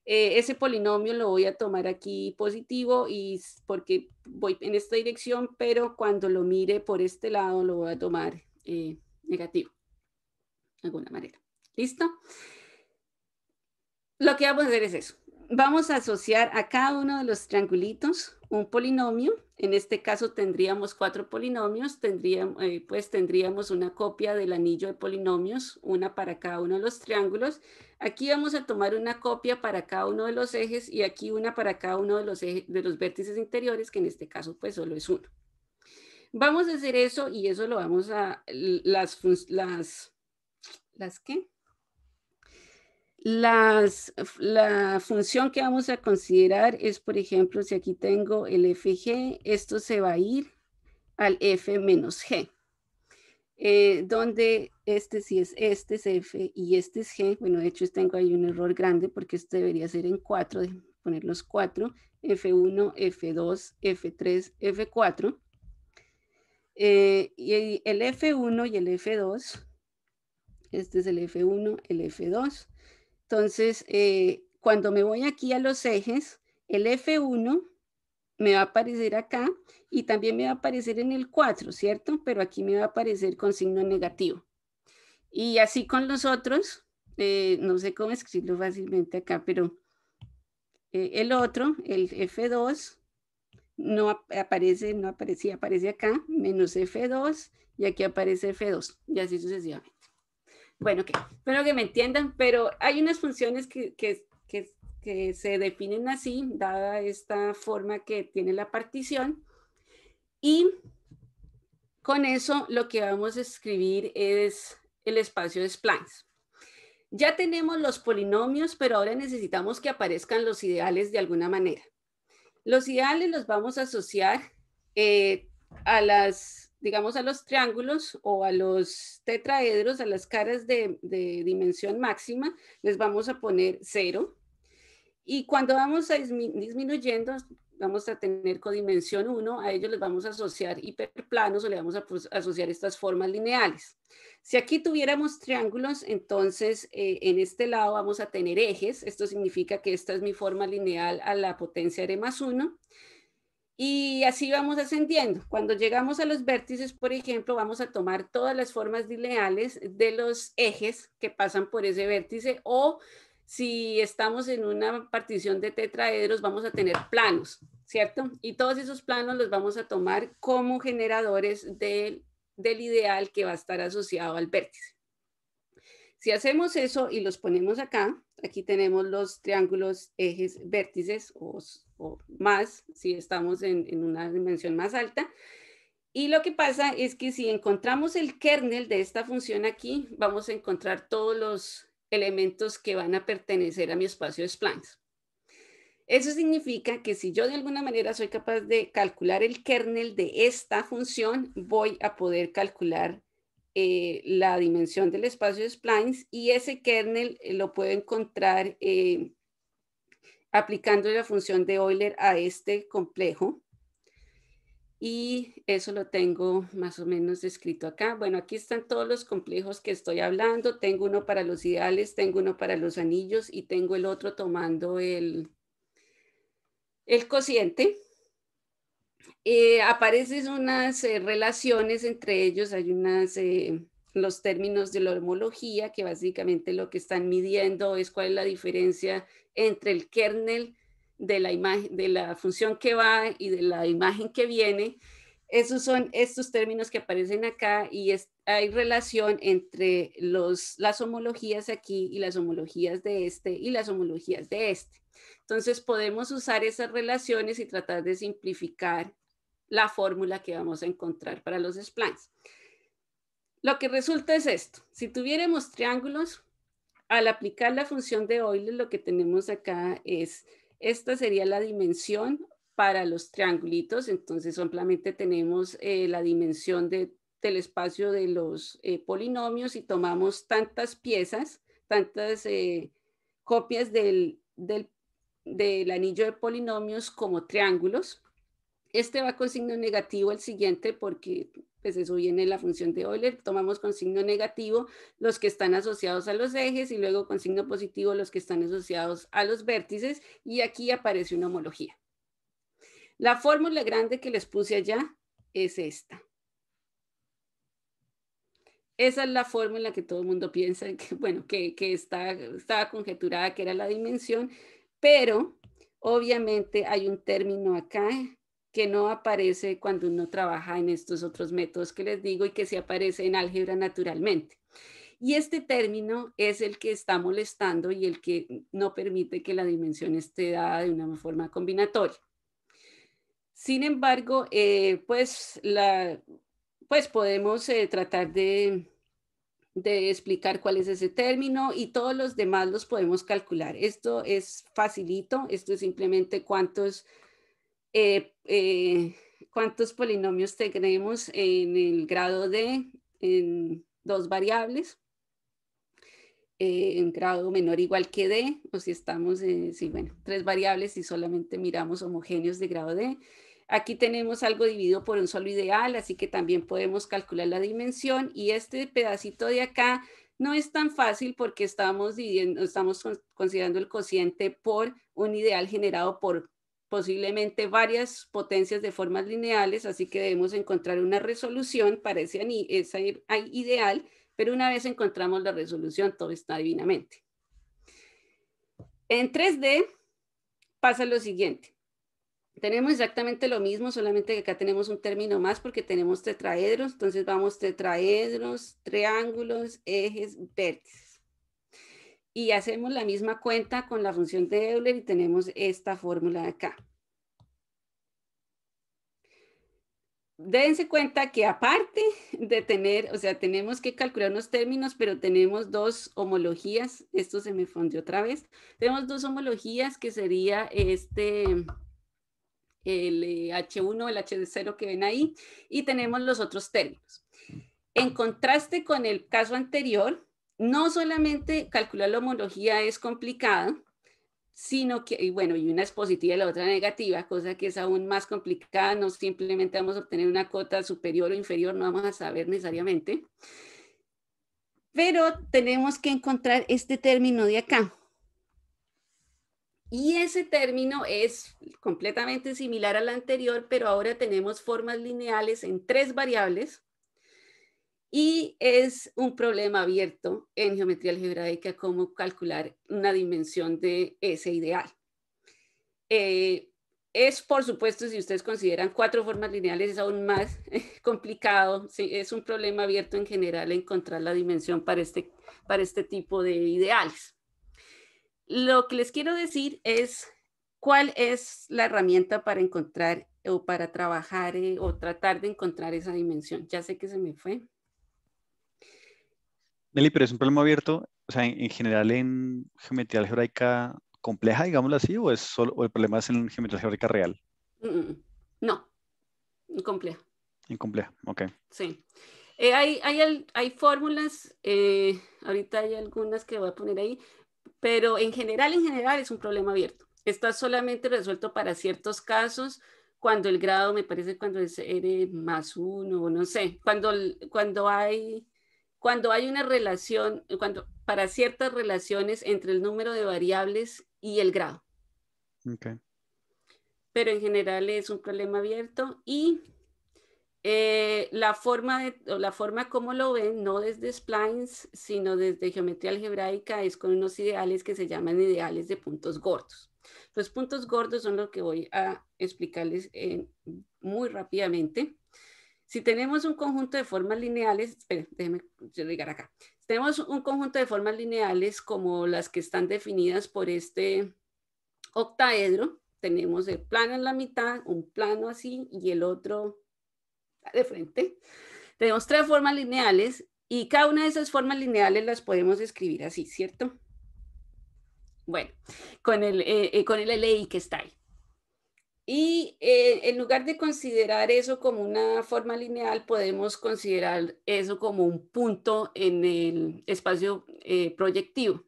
eh, ese polinomio lo voy a tomar aquí positivo y porque voy en esta dirección, pero cuando lo mire por este lado lo voy a tomar eh, negativo, de alguna manera. ¿Listo? Lo que vamos a hacer es eso Vamos a asociar a cada uno de los triangulitos un polinomio. En este caso tendríamos cuatro polinomios, tendríamos, eh, pues tendríamos una copia del anillo de polinomios, una para cada uno de los triángulos. Aquí vamos a tomar una copia para cada uno de los ejes y aquí una para cada uno de los, de los vértices interiores, que en este caso pues solo es uno. Vamos a hacer eso y eso lo vamos a, las, las, las, ¿qué? la función que vamos a considerar es, por ejemplo, si aquí tengo el fg, esto se va a ir al f menos g, eh, donde este sí es este es f y este es g. Bueno, de hecho tengo ahí un error grande porque esto debería ser en 4, poner los 4, f1, f2, f3, f4. y el f1 y el f2, este es el f1, el f2, entonces, eh, cuando me voy aquí a los ejes, el F1 me va a aparecer acá y también me va a aparecer en el 4, ¿cierto? Pero aquí me va a aparecer con signo negativo. Y así con los otros, eh, no sé cómo escribirlo fácilmente acá, pero eh, el otro, el F2, no aparece, no aparecía, aparece acá, menos F2 y aquí aparece F2 y así sucesivamente. Bueno, que, espero que me entiendan, pero hay unas funciones que, se definen así, dada esta forma que tiene la partición. Y con eso lo que vamos a escribir es el espacio de splines. Ya tenemos los polinomios, pero ahora necesitamos que aparezcan los ideales de alguna manera. Los ideales los vamos a asociar eh, a las digamos, a los triángulos o a los tetraedros, a las caras de, dimensión máxima, les vamos a poner cero. Y cuando vamos a disminuyendo, vamos a tener codimensión 1, a ellos les vamos a asociar hiperplanos o le vamos a asociar estas formas lineales. Si aquí tuviéramos triángulos, entonces eh, en este lado vamos a tener ejes. Esto significa que esta es mi forma lineal a la potencia de más 1. Y así vamos ascendiendo. Cuando llegamos a los vértices, por ejemplo, vamos a tomar todas las formas lineales de los ejes que pasan por ese vértice o si estamos en una partición de tetraedros, vamos a tener planos, ¿cierto? Y todos esos planos los vamos a tomar como generadores del ideal que va a estar asociado al vértice. Si hacemos eso y los ponemos acá, Aquí tenemos los triángulos ejes vértices o, más, si estamos en, una dimensión más alta. Y lo que pasa es que si encontramos el kernel de esta función aquí, vamos a encontrar todos los elementos que van a pertenecer a mi espacio de splines. Eso significa que si yo de alguna manera soy capaz de calcular el kernel de esta función, voy a poder calcular eh, la dimensión del espacio de splines y ese kernel eh, lo puedo encontrar eh, aplicando la función de Euler a este complejo. Y eso lo tengo más o menos descrito acá. Bueno, aquí están todos los complejos que estoy hablando. Tengo uno para los ideales, tengo uno para los anillos y tengo el otro tomando el, el cociente. Eh, aparecen unas eh, relaciones entre ellos, hay unas, eh, los términos de la homología, que básicamente lo que están midiendo es cuál es la diferencia entre el kernel de la, imagen, de la función que va y de la imagen que viene, esos son estos términos que aparecen acá y hay relación entre los, las homologías aquí y las homologías de este y las homologías de este. Entonces podemos usar esas relaciones y tratar de simplificar la fórmula que vamos a encontrar para los splines. Lo que resulta es esto. Si tuviéramos triángulos, al aplicar la función de Euler, lo que tenemos acá es, esta sería la dimensión para los triangulitos, entonces simplemente tenemos eh, la dimensión de, del espacio de los eh, polinomios y tomamos tantas piezas, tantas eh, copias del, del, anillo de polinomios como triángulos. Este va con signo negativo el siguiente porque pues eso viene en la función de Euler, tomamos con signo negativo los que están asociados a los ejes y luego con signo positivo los que están asociados a los vértices y aquí aparece una homología. La fórmula grande que les puse allá es esta. Esa es la fórmula que todo el mundo piensa que, bueno, que, está, estaba conjeturada que era la dimensión, pero obviamente hay un término acá que no aparece cuando uno trabaja en estos otros métodos que les digo y que se aparece en álgebra naturalmente. Y este término es el que está molestando y el que no permite que la dimensión esté dada de una forma combinatoria. Sin embargo, eh, pues, pues, podemos eh, tratar de, explicar cuál es ese término y todos los demás los podemos calcular. Esto es facilito, esto es simplemente cuántos, eh, polinomios tenemos en el grado de en dos variables, en grado menor igual que D, o si estamos, en, tres variables y solamente miramos homogéneos de grado D, Aquí tenemos algo dividido por un solo ideal, así que también podemos calcular la dimensión y este pedacito de acá no es tan fácil porque estamos, dividiendo, estamos considerando el cociente por un ideal generado por posiblemente varias potencias de formas lineales, así que debemos encontrar una resolución para ese, ese ideal, pero una vez encontramos la resolución, todo está divinamente. En 3D pasa lo siguiente. Tenemos exactamente lo mismo, solamente que acá tenemos un término más porque tenemos tetraedros, entonces vamos tetraedros, triángulos, ejes, vértices. Y hacemos la misma cuenta con la función de Euler y tenemos esta fórmula de acá. dense cuenta que aparte de tener, o sea, tenemos que calcular unos términos, pero tenemos dos homologías, esto se me fundió otra vez, tenemos dos homologías que sería este, el H1, eh, el H0 que ven ahí, y tenemos los otros términos. En contraste con el caso anterior, no solamente calcular la homología es complicado, sino que, bueno, y una es positiva y la otra negativa, cosa que es aún más complicada, no simplemente vamos a obtener una cota superior o inferior, no vamos a saber necesariamente. Pero tenemos que encontrar este término de acá, y ese término es completamente similar al anterior, pero ahora tenemos formas lineales en tres variables y es un problema abierto en geometría algebraica cómo calcular una dimensión de ese ideal. Eh, es, por supuesto, si ustedes consideran cuatro formas lineales, es aún más *laughs* complicado. es un problema abierto en general encontrar la dimensión para este, para este tipo de ideales. Lo que les quiero decir es cuál es la herramienta para encontrar o para trabajar eh, o tratar de encontrar esa dimensión. Ya sé que se me fue.
Nelly, pero es un problema abierto, o sea, en, general en geometría algebraica compleja, digámoslo así, o, es solo, el problema es en geometría algebraica real?
No, incompleja.
Incompleja, ok.
Sí. Eh, hay, hay, fórmulas, eh, ahorita hay algunas que voy a poner ahí, pero en general, en general es un problema abierto. Está solamente resuelto para ciertos casos, cuando el grado, me parece cuando es R más uno, o no sé, cuando, cuando hay cuando hay una relación, cuando, para ciertas relaciones entre el número de variables y el grado. Okay. Pero en general es un problema abierto y eh, la, forma de, la forma como lo ven, no desde splines, sino desde geometría algebraica, es con unos ideales que se llaman ideales de puntos gordos. Los puntos gordos son los que voy a explicarles eh, muy rápidamente. Si tenemos un conjunto de formas lineales, llegar acá. tenemos un conjunto de formas lineales como las que están definidas por este octaedro. Tenemos el plano en la mitad, un plano así y el otro de frente, tenemos tres formas lineales y cada una de esas formas lineales las podemos escribir así, ¿cierto? Bueno, con el, eh, eh, con LI que está ahí. Y eh, en lugar de considerar eso como una forma lineal, podemos considerar eso como un punto en el espacio proyectivo,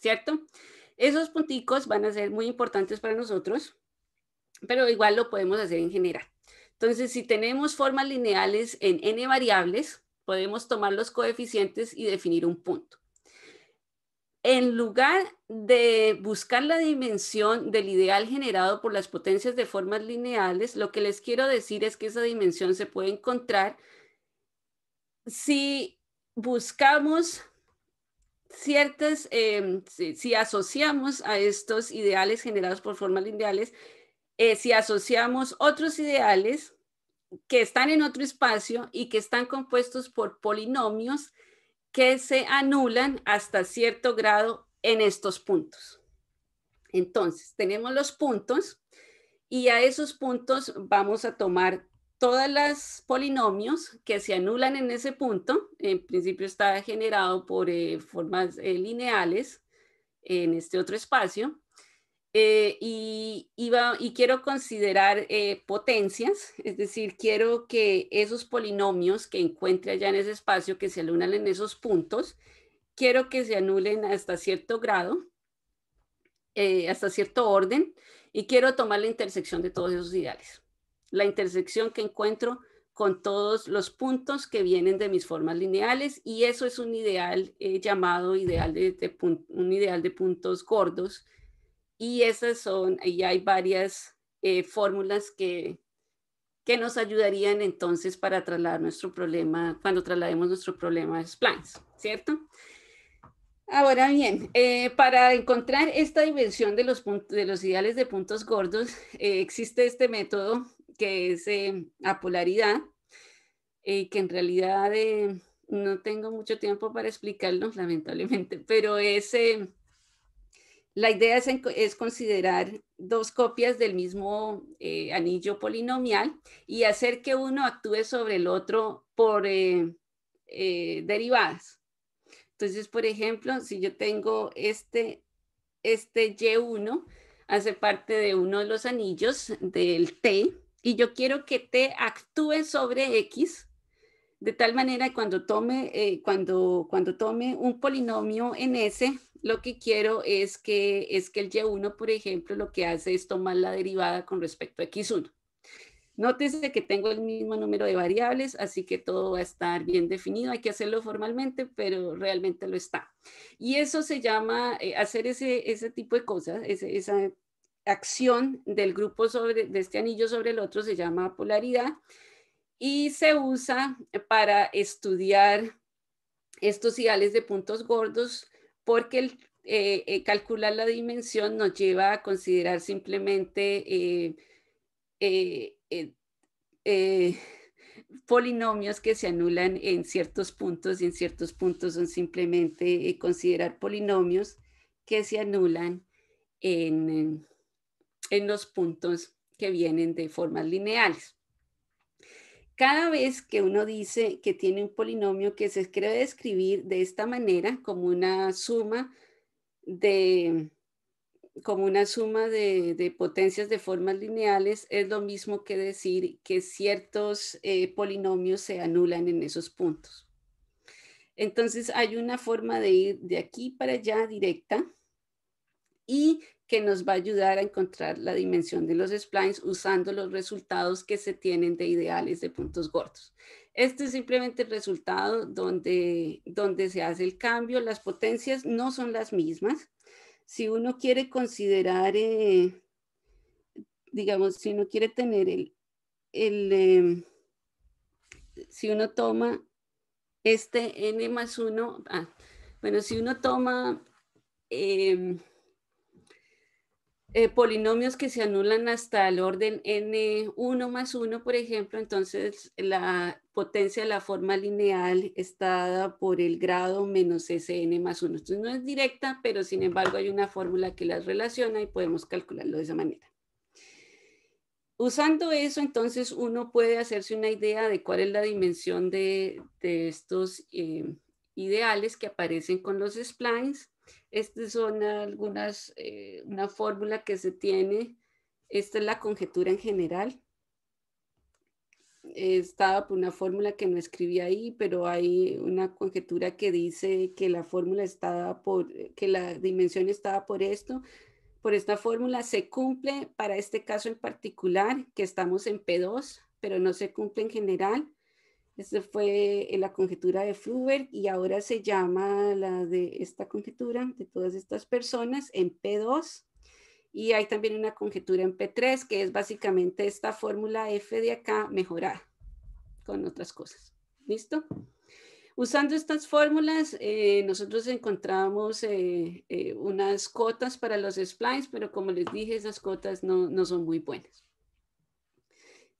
¿cierto? Esos punticos van a ser muy importantes para nosotros, pero igual lo podemos hacer en general. Entonces, si tenemos formas lineales en n variables, podemos tomar los coeficientes y definir un punto. En lugar de buscar la dimensión del ideal generado por las potencias de formas lineales, lo que les quiero decir es que esa dimensión se puede encontrar si buscamos ciertas, em, si, asociamos a estos ideales generados por formas lineales eh, si asociamos otros ideales que están en otro espacio y que están compuestos por polinomios que se anulan hasta cierto grado en estos puntos. Entonces, tenemos los puntos y a esos puntos vamos a tomar todas las polinomios que se anulan en ese punto. En principio está generado por eh, formas eh, lineales en este otro espacio. Eh, y, quiero considerar eh, potencias, es decir, quiero que esos polinomios que encuentre allá en ese espacio, que se anulen en esos puntos, quiero que se anulen hasta cierto grado, eh, hasta cierto orden, y quiero tomar la intersección de todos esos ideales, la intersección que encuentro con todos los puntos que vienen de mis formas lineales, y eso es un ideal llamado ideal de, un ideal de puntos gordos, y esas son, y hay varias eh, fórmulas que, que nos ayudarían entonces para trasladar nuestro problema, cuando traslademos nuestro problema a splines, ¿cierto? Ahora bien, eh, para encontrar esta dimensión de los, de los ideales de puntos gordos, eh, existe este método que es eh, a polaridad, que en realidad no tengo mucho tiempo para explicarlo, *laughs* lamentablemente, pero es la idea es, considerar dos copias del mismo eh, anillo polinomial y hacer que uno actúe sobre el otro por eh, eh, derivadas. Entonces, por ejemplo, si yo tengo este, este Y1, hace parte de uno de los anillos del T, y yo quiero que T actúe sobre X, de tal manera, cuando tome, eh, cuando, cuando tome un polinomio en S, lo que quiero es que, es que el y1, por ejemplo, lo que hace es tomar la derivada con respecto a x1. Nótese que tengo el mismo número de variables, así que todo va a estar bien definido. Hay que hacerlo formalmente, pero realmente lo está. Y eso se llama eh, hacer ese, ese tipo de cosas, esa acción del grupo sobre, de este anillo sobre el otro se llama polaridad y se usa para estudiar estos ideales de puntos gordos porque el, eh, eh, calcular la dimensión nos lleva a considerar simplemente eh, polinomios que se anulan en ciertos puntos y en ciertos puntos son simplemente considerar polinomios que se anulan en, en los puntos que vienen de formas lineales. Cada vez que uno dice que tiene un polinomio que se escribe describir de esta manera como una suma de como una suma de, potencias de formas lineales es lo mismo que decir que ciertos eh, polinomios se anulan en esos puntos. Entonces hay una forma de ir de aquí para allá directa y que nos va a ayudar a encontrar la dimensión de los splines usando los resultados que se tienen de ideales de puntos gordos. Este es simplemente el resultado donde, donde se hace el cambio. Las potencias no son las mismas. Si uno quiere considerar, eh, digamos, si uno quiere tener el, em, si uno toma este n más 1, ah, bueno, si uno toma em, eh, polinomios que se anulan hasta el orden n1 más 1, por ejemplo, entonces la potencia de la forma lineal está dada por el grado menos sn más 1. Entonces no es directa, pero sin embargo hay una fórmula que las relaciona y podemos calcularlo de esa manera. Usando eso, entonces uno puede hacerse una idea de cuál es la dimensión de, estos eh, ideales que aparecen con los splines estas son algunas, eh, una fórmula que se tiene. Esta es la conjetura en general. Estaba por una fórmula que no escribí ahí, pero hay una conjetura que dice que la fórmula estaba por, que la dimensión estaba por esto. Por esta fórmula se cumple para este caso en particular, que estamos en P2, pero no se cumple en general. Esta fue eh, la conjetura de Fluber y ahora se llama la de esta conjetura de todas estas personas en P2. Y hay también una conjetura en P3 que es básicamente esta fórmula F de acá mejorada con otras cosas. ¿Listo? Usando estas fórmulas, eh, nosotros encontramos eh, unas cotas para los splines, pero como les dije, esas cotas no son muy buenas.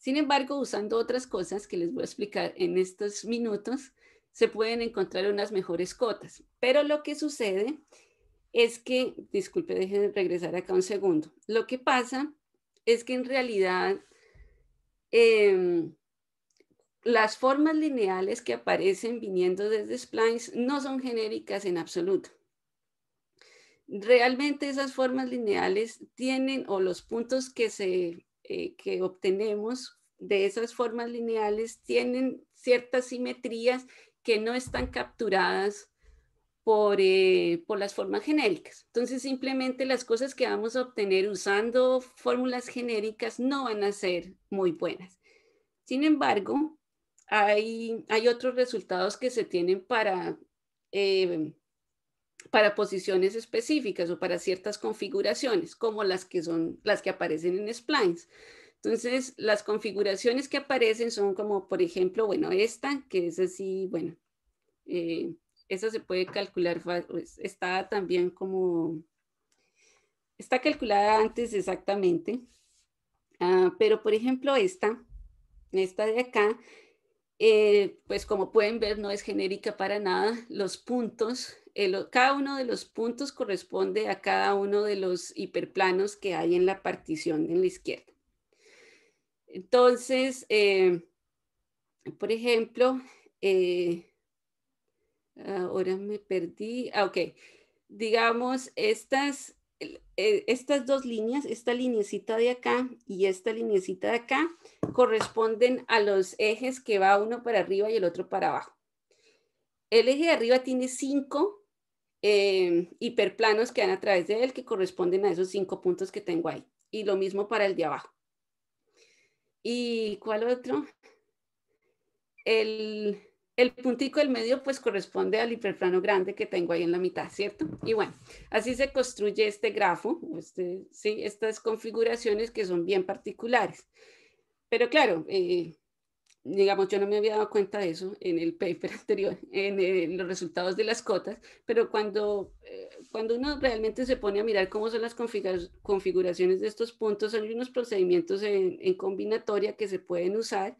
Sin embargo, usando otras cosas que les voy a explicar en estos minutos, se pueden encontrar unas mejores cotas. Pero lo que sucede es que, disculpe, déjenme regresar acá un segundo. Lo que pasa es que en realidad eh, las formas lineales que aparecen viniendo desde splines no son genéricas en absoluto. Realmente esas formas lineales tienen, o los puntos que se eh, que obtenemos de esas formas lineales tienen ciertas simetrías que no están capturadas eh, por, las formas genéricas. Entonces, simplemente las cosas que vamos a obtener usando fórmulas genéricas no van a ser muy buenas. Sin embargo, hay, hay otros resultados que se tienen para eh, para posiciones específicas o para ciertas configuraciones, como las que son las que aparecen en splines. Entonces, las configuraciones que aparecen son como, por ejemplo, bueno, esta, que es así, bueno, eh, esa se puede calcular, pues, está también como, está calculada antes exactamente, ah, pero por ejemplo esta, esta de acá, eh, pues como pueden ver no es genérica para nada, los puntos eh, cada uno de los puntos corresponde a cada uno de los hiperplanos que hay en la partición en la izquierda. Entonces, eh, por ejemplo, eh, ahora me perdí, ah, ok, digamos, estas, estas dos líneas, esta linecita de acá y esta linecita de acá, corresponden a los ejes que va uno para arriba y el otro para abajo. El eje de arriba tiene cinco Em, hiperplanos que van a través de él que corresponden a esos cinco puntos que tengo ahí. Y lo mismo para el de abajo. ¿Y cuál otro? El, el puntico del medio pues corresponde al hiperplano grande que tengo ahí en la mitad, ¿cierto? Y bueno, así se construye este grafo, este, ¿sí? estas configuraciones que son bien particulares. Pero claro, eh, digamos, yo no me había dado cuenta de eso en el paper *laughs* anterior, en, los resultados de las cotas, pero cuando, eh, cuando uno realmente se pone a mirar cómo son las configuraciones de estos puntos, hay unos procedimientos en, combinatoria que se pueden usar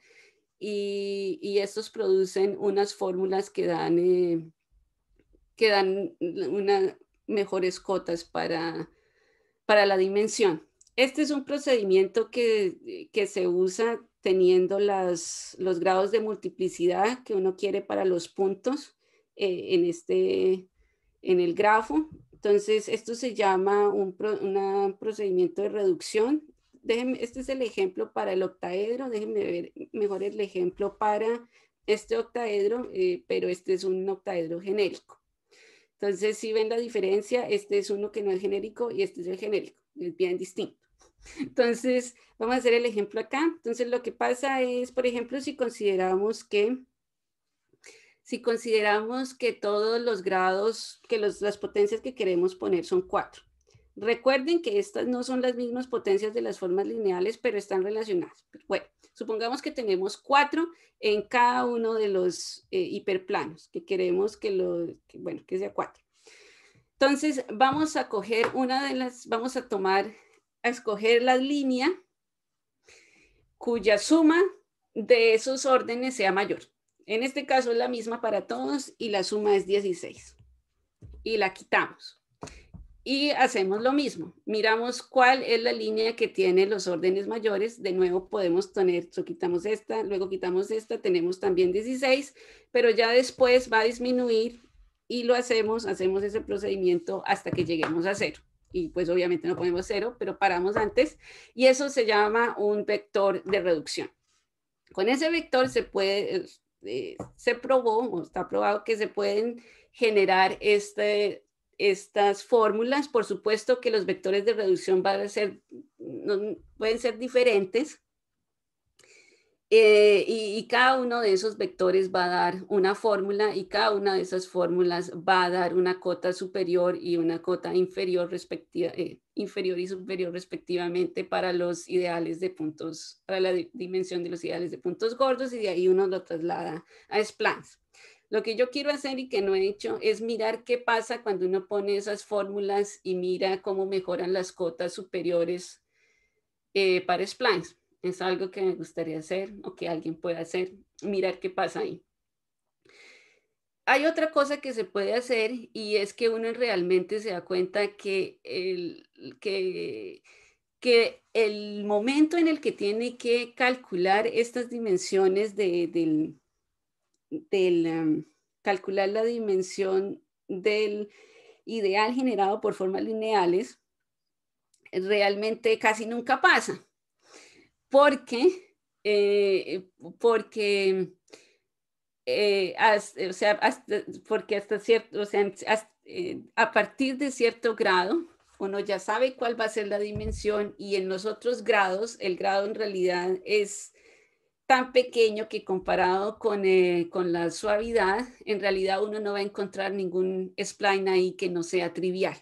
y, estos producen unas fórmulas que dan, eh, unas mejores cotas para, para la dimensión. Este es un procedimiento que, que se usa teniendo los grados de multiplicidad que uno quiere para los puntos eh, en, este, en el grafo. Entonces, esto se llama un procedimiento de reducción. este es el ejemplo para el octaedro, déjenme ver mejor el ejemplo para este octaedro, eh, pero este es un octaedro genérico. Entonces, si ven la diferencia, este es uno que no es genérico y este es el genérico, es bien distinto. Entonces, vamos a hacer el ejemplo acá. Entonces, lo que pasa es, por ejemplo, si consideramos que si consideramos que todos los grados, que las potencias que queremos poner son cuatro. Recuerden que estas no son las mismas potencias de las formas lineales, pero están relacionadas. Bueno, supongamos que tenemos cuatro en cada uno de los eh, hiperplanos, que queremos que, lo, bueno, que sea cuatro. Entonces, vamos a coger una de las, vamos a tomar a escoger la línea cuya suma de esos órdenes sea mayor. En este caso es la misma para todos y la suma es 16. Y la quitamos. Y hacemos lo mismo. Miramos cuál es la línea que tiene los órdenes mayores. De nuevo podemos tener, so quitamos esta, luego quitamos esta, tenemos también 16, pero ya después va a disminuir y lo hacemos, hacemos ese procedimiento hasta que lleguemos a cero y pues obviamente no ponemos cero, pero paramos antes y eso se llama un vector de reducción. Con ese vector se puede, eh, se probó o está probado que se pueden generar este, estas fórmulas. Por supuesto que los vectores de reducción van a ser, pueden ser diferentes, eh, y, cada uno de esos vectores va a dar una fórmula y cada una de esas fórmulas va a dar una cota superior y una cota inferior, respectiva, eh, inferior y superior respectivamente para los ideales de puntos, para la dimensión de los ideales de puntos gordos y de ahí uno lo traslada a Splans. Lo que yo quiero hacer y que no he hecho es mirar qué pasa cuando uno pone esas fórmulas y mira cómo mejoran las cotas superiores eh, para Splines es algo que me gustaría hacer o que alguien pueda hacer, mirar qué pasa ahí. Hay otra cosa que se puede hacer y es que uno realmente se da cuenta que el, que, que el momento en el que tiene que calcular estas dimensiones de, del, em, calcular la dimensión del ideal generado por formas lineales, realmente casi nunca pasa porque, eh, porque, eh, o sea, porque hasta cierto, o sea, eh, a partir de cierto grado, uno ya sabe cuál va a ser la dimensión y en los otros grados, el grado en realidad es tan pequeño que comparado con, eh, con la suavidad, en realidad uno no va a encontrar ningún spline ahí que no sea trivial.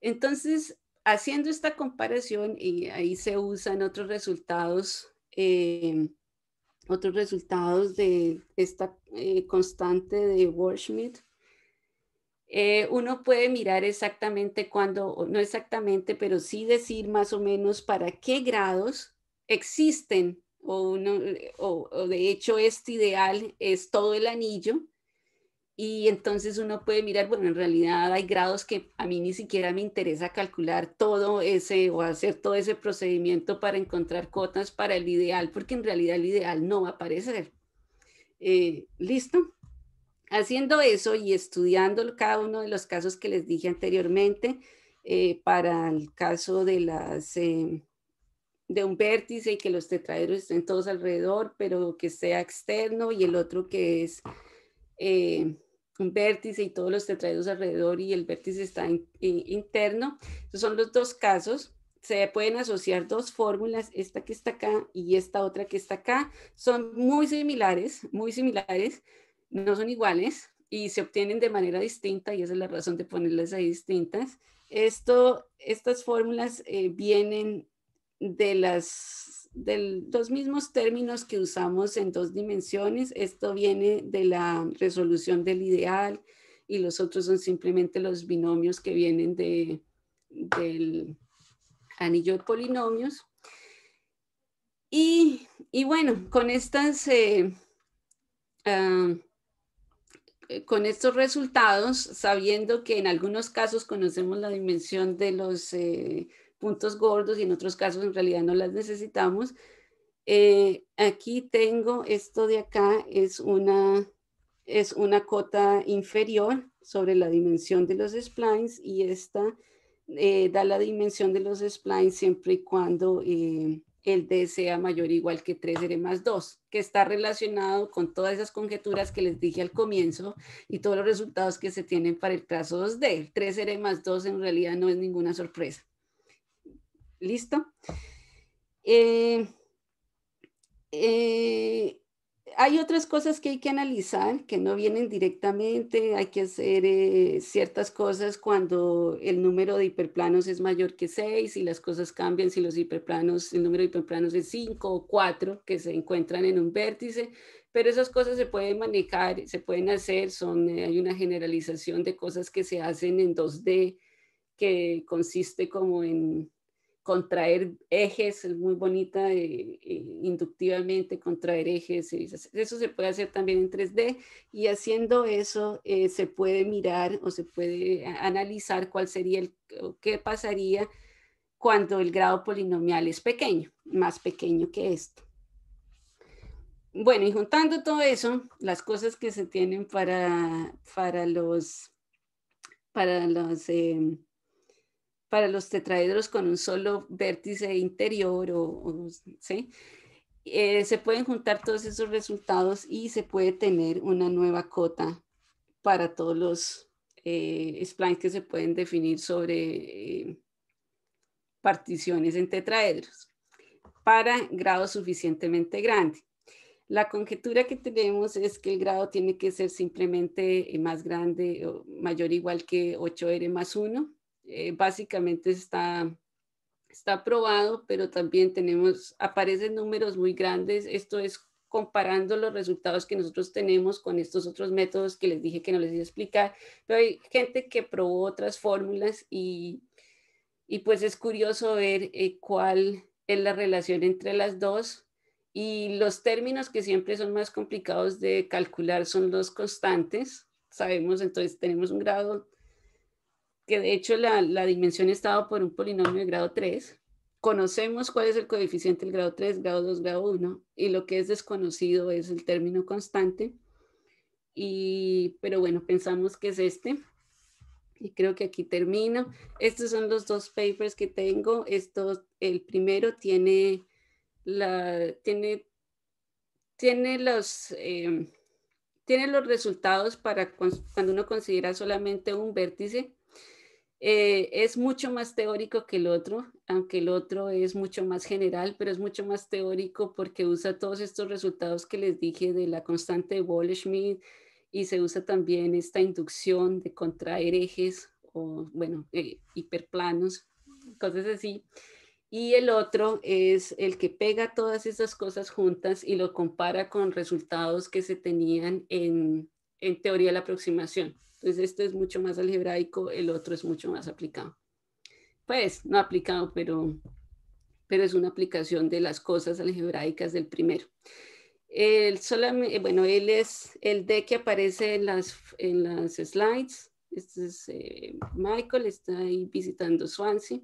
Entonces, haciendo esta comparación, y ahí se usan otros resultados, eh, otros resultados de esta eh, constante de walsh eh, uno puede mirar exactamente cuando, no exactamente, pero sí decir más o menos para qué grados existen o de hecho este ideal es todo el anillo y entonces uno puede mirar, bueno, en realidad hay grados que a mí ni siquiera me interesa calcular todo ese o hacer todo ese procedimiento para encontrar cotas para el ideal, porque en realidad el ideal no va a aparecer. Eh, ¿Listo? Haciendo eso y estudiando cada uno de los casos que les dije anteriormente, eh, para el caso de las... Eh, de un vértice y que los tetraedros estén todos alrededor, pero que sea externo y el otro que es un vértice y todos los tetraedros alrededor y el vértice está eh, interno. son los dos casos. Se pueden asociar dos fórmulas, esta que está acá y esta otra que está acá. Son muy similares, muy similares, no son iguales y se obtienen de manera distinta y esa es la razón de ponerlas ahí distintas. Esto, estas fórmulas eh, vienen de las de los mismos términos que usamos en dos dimensiones. Esto viene de la resolución del ideal y los otros son simplemente los binomios que vienen de, del anillo de polinomios. Y, y bueno, con estas... Eh, ah, con estos resultados, sabiendo que en algunos casos conocemos la dimensión de los eh, puntos gordos y en otros casos en realidad no las necesitamos. Eh, aquí tengo esto de acá, es una, es una cota inferior sobre la dimensión de los splines y esta eh, da la dimensión de los splines siempre y cuando eh, el D sea mayor o igual que 3R más 2, que está relacionado con todas esas conjeturas que les dije al comienzo y todos los resultados que se tienen para el trazo 2D. 3R más 2 en realidad no es ninguna sorpresa. Listo. Eh, eh, hay otras cosas que hay que analizar que no vienen directamente. Hay que hacer eh, ciertas cosas cuando el número de hiperplanos es mayor que 6 y las cosas cambian si los hiperplanos, el número de hiperplanos es 5 o 4 que se encuentran en un vértice. Pero esas cosas se pueden manejar, se pueden hacer, son, hay una generalización de cosas que se hacen en 2D que consiste como en contraer ejes, es muy bonita eh, eh, inductivamente, contraer ejes, eso se puede hacer también en 3D y haciendo eso eh, se puede mirar o se puede analizar cuál sería el, qué pasaría cuando el grado polinomial es pequeño, más pequeño que esto. Bueno, y juntando todo eso, las cosas que se tienen para, para los, para los em, para los tetraedros con un solo vértice interior o, eh, se pueden juntar todos esos resultados y se puede tener una nueva cota para todos los eh, splines que se pueden definir sobre eh, particiones en tetraedros para grado suficientemente grande. La conjetura que tenemos es que el grado tiene que ser simplemente más grande o mayor o igual que 8R más 1 eh, básicamente está, está probado, pero también tenemos, aparecen números muy grandes. Esto es comparando los resultados que nosotros tenemos con estos otros métodos que les dije que no les iba a explicar, pero hay gente que probó otras fórmulas y, y pues es curioso ver eh, cuál es la relación entre las dos. Y los términos que siempre son más complicados de calcular son los constantes. Sabemos, entonces tenemos un grado que de hecho la, dimensión está por un polinomio de grado 3, conocemos cuál es el coeficiente del grado 3, grado 2, grado 1, y lo que es desconocido es el término constante, y, pero bueno, pensamos que es este, y creo que aquí termino. Estos son los dos papers que tengo, Estos, el primero tiene, la, tiene, tiene los... Em, tiene los resultados para cuando uno considera solamente un vértice, eh, es mucho más teórico que el otro, aunque el otro es mucho más general, pero es mucho más teórico porque usa todos estos resultados que les dije de la constante de wall y se usa también esta inducción de contraer ejes o, bueno, eh, hiperplanos, cosas así. Y el otro es el que pega todas esas cosas juntas y lo compara con resultados que se tenían en, en teoría de la aproximación. Entonces, esto es mucho más algebraico, el otro es mucho más aplicado. Pues, no aplicado, pero, pero es una aplicación de las cosas algebraicas del primero. El solamente, eh, bueno, él es el de que aparece en las, en las slides. Este es eh, Michael, está ahí visitando Swansea.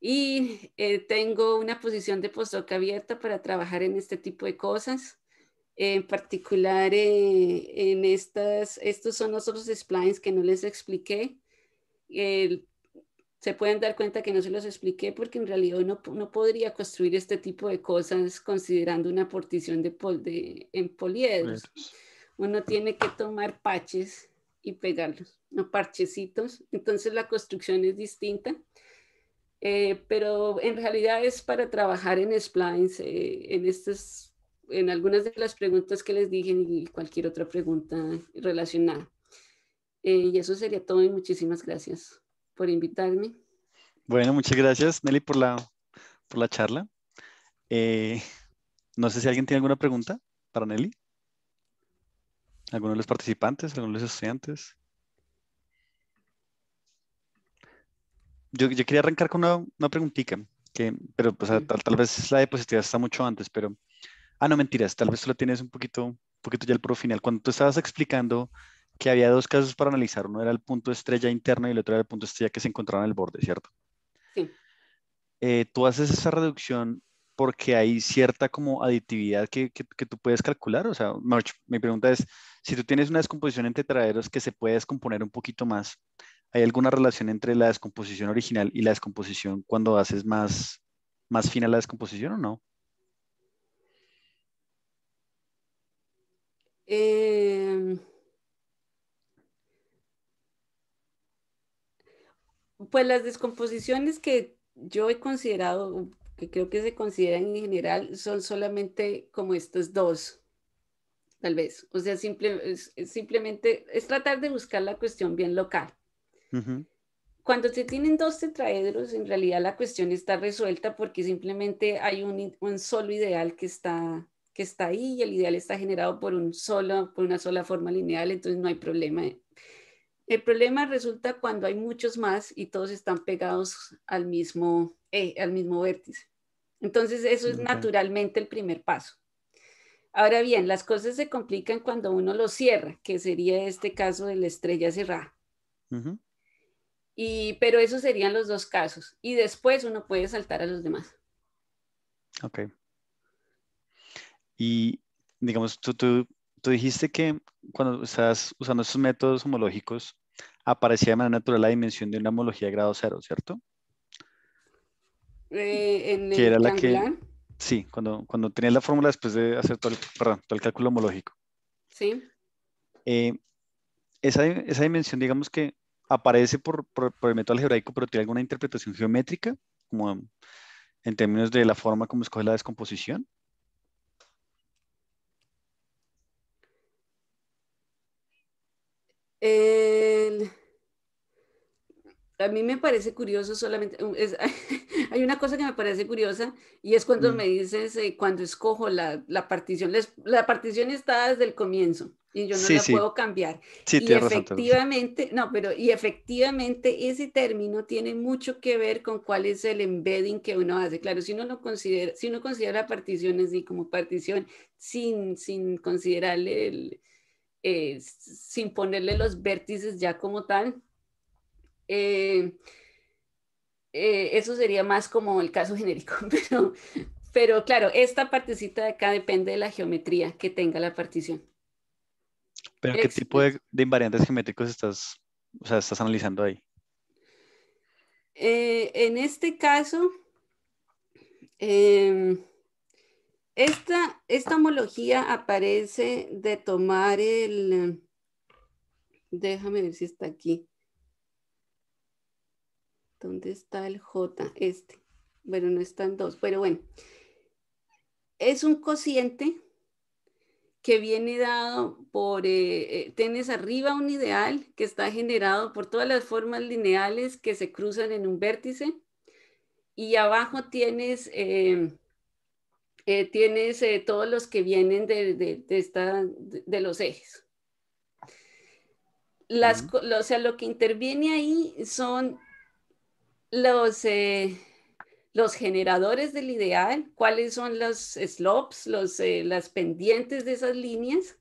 Y eh, tengo una posición de postdoc abierta para trabajar en este tipo de cosas en particular eh, en estas, estos son los otros splines que no les expliqué. se pueden dar cuenta que no se los expliqué porque en realidad no, no podría construir este tipo de cosas considerando una portición de, pol, de en poliedros. Uno tiene que tomar parches y pegarlos, no parchecitos. Entonces la construcción es distinta. Eh, pero en realidad es para trabajar en splines, eh, en estos en algunas de las preguntas que les dije y cualquier otra pregunta relacionada. Eh, y eso sería todo y muchísimas gracias por invitarme.
Bueno, muchas gracias Nelly por la, por la charla. Eh, no sé si alguien tiene alguna pregunta para Nelly. ¿Alguno de los participantes? algunos de los estudiantes? Yo, quería arrancar con una, una preguntita, que, pero tal, tal, vez la diapositiva está mucho antes, pero Ah, no, mentiras, tal vez tú lo tienes un poquito, poquito ya el pro final. Cuando tú estabas explicando que había dos casos para analizar, uno era el punto estrella interno y el otro era el punto estrella que se encontraba en el borde, ¿cierto? Sí. Eh, tú haces esa reducción porque hay cierta como aditividad que, tú puedes calcular. O sea, March, mi pregunta es, si tú tienes una descomposición en tetraedros que se puede descomponer un poquito más, ¿hay alguna relación entre la descomposición original y la descomposición cuando haces más, más fina la descomposición o no?
Em, pues las descomposiciones que yo he considerado, que creo que se consideran en general, son solamente como estos dos, tal vez. O sea, simplemente es tratar de buscar la cuestión bien local. Cuando se tienen dos tetraedros, en realidad la cuestión está resuelta porque simplemente hay un solo ideal que está que está ahí y el ideal está generado por, un solo, por una sola forma lineal, entonces no hay problema. El problema resulta cuando hay muchos más y todos están pegados al mismo, eh, al mismo vértice. Entonces eso es naturalmente el primer paso. Ahora bien, las cosas se complican cuando uno lo cierra, que sería este caso de la estrella cerrada. y, pero esos serían los dos casos. Y después uno puede saltar a los demás.
Ok. Y digamos, tú, tú, tú dijiste que cuando estás usando estos métodos homológicos, aparecía de manera natural la dimensión de una homología de grado cero, ¿cierto?
Eh, en que era la que,
sí, cuando, cuando tenías la fórmula después de hacer todo el, cálculo homológico. Sí. Eh, esa, esa, dimensión, digamos que aparece por, por, el método algebraico, pero tiene alguna interpretación geométrica, como en términos de la forma como escoges la descomposición.
a mí me parece curioso solamente, *laughs* hay una cosa que me parece curiosa y es cuando mm. me dices, eh, cuando escojo la, la partición, la partición está desde el comienzo y yo no la puedo cambiar. Sí, y efectivamente, no, pero y efectivamente ese término tiene mucho que ver con cuál es el embedding que uno hace. Claro, si uno lo considera, si uno considera partición así como partición sin, sin considerarle el, eh, sin ponerle los vértices ya como tal. Eh, eh, eso sería más como el caso *laughs* genérico, pero, claro, esta partecita de acá depende de la geometría que tenga la partición.
¿Pero qué tipo de, invariantes geométricos estás, o sea, estás analizando ahí?
en este caso, eh, esta, esta homología aparece de tomar el... Déjame ver si está aquí. ¿Dónde está el J? Este. Bueno, no están dos, pero bueno. Es un cociente que viene dado por, eh, eh, tienes arriba un ideal que está generado por todas las formas lineales que se cruzan en un vértice y abajo tienes eh, eh, tienes eh, todos los que vienen de, de, esta, de los ejes. Las, o sea, lo que interviene ahí son los, eh, los generadores del ideal, cuáles son los slopes, los, las pendientes de esas líneas.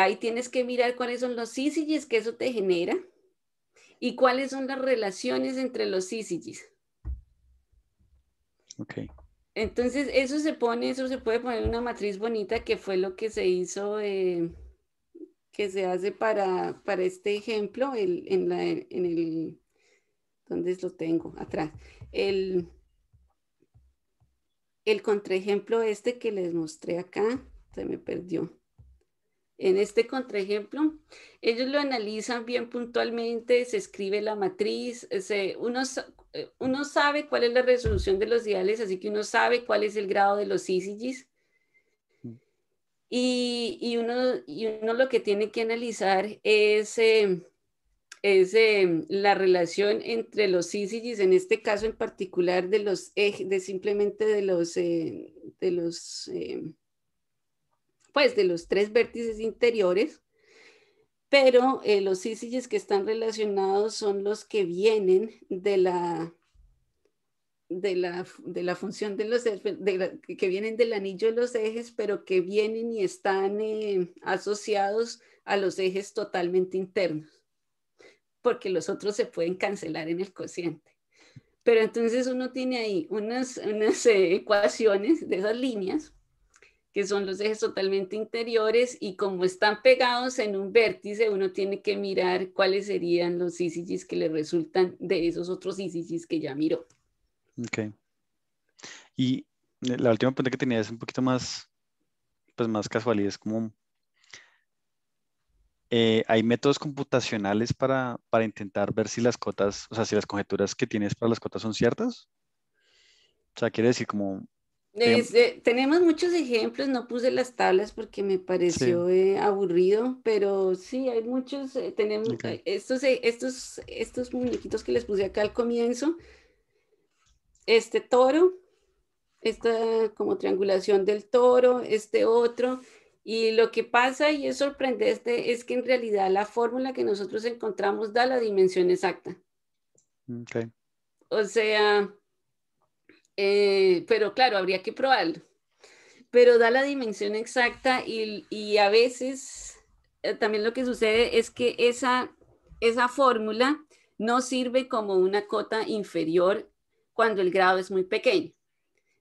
ahí tienes que mirar cuáles son los CCGs que eso te genera y cuáles son las relaciones entre los CCGs. Okay. Entonces, eso se pone, eso se puede poner una matriz bonita que fue lo que se hizo, eh, que se hace para, este ejemplo, en, el, ¿dónde lo tengo? Atrás. El, el contraejemplo este que les mostré acá, se me perdió. En este contraejemplo, ellos lo analizan bien puntualmente, se escribe la matriz, eh, eh, uno, sabe cuál es la resolución de los diales, así que uno sabe cuál es el grado de los ICGs. Mm. Y, uno, lo que tiene que analizar es, eh, la relación entre los ICGs, en este caso en particular de los ejes, de simplemente de los, de los pues de los tres vértices interiores, pero eh, los sísiles que están relacionados son los que vienen de la, de la, de la función de los, que vienen del anillo de los ejes, pero que vienen y están eh, asociados a los ejes totalmente internos, porque los otros se pueden cancelar en el cociente. Pero entonces uno tiene ahí unas, unas eh, ecuaciones de esas líneas que son los ejes totalmente interiores y como están pegados en un vértice, uno tiene que mirar cuáles serían los ICGs que le resultan de esos otros ICGs que ya miró.
Ok. Y eh, la última pregunta que tenía es un poquito más, pues más casualidad, es como eh, hay métodos computacionales para, para, intentar ver si las cotas, o sea, si las conjeturas que tienes para las cotas son ciertas. O sea, quiere decir como
Em, eh, tenemos muchos ejemplos, no puse las tablas porque me pareció eh, aburrido, pero sí, hay muchos, eh, tenemos estos, estos, estos muñequitos que les puse acá al comienzo, este toro, esta como triangulación del toro, este otro, y lo que pasa y es sorprendente es que en realidad la fórmula que nosotros encontramos da la dimensión exacta. Okay. O sea, eh, pero claro, habría que probarlo. Pero da la dimensión exacta y, a veces eh, también lo que sucede es que esa, fórmula no sirve como una cota inferior cuando el grado es muy pequeño.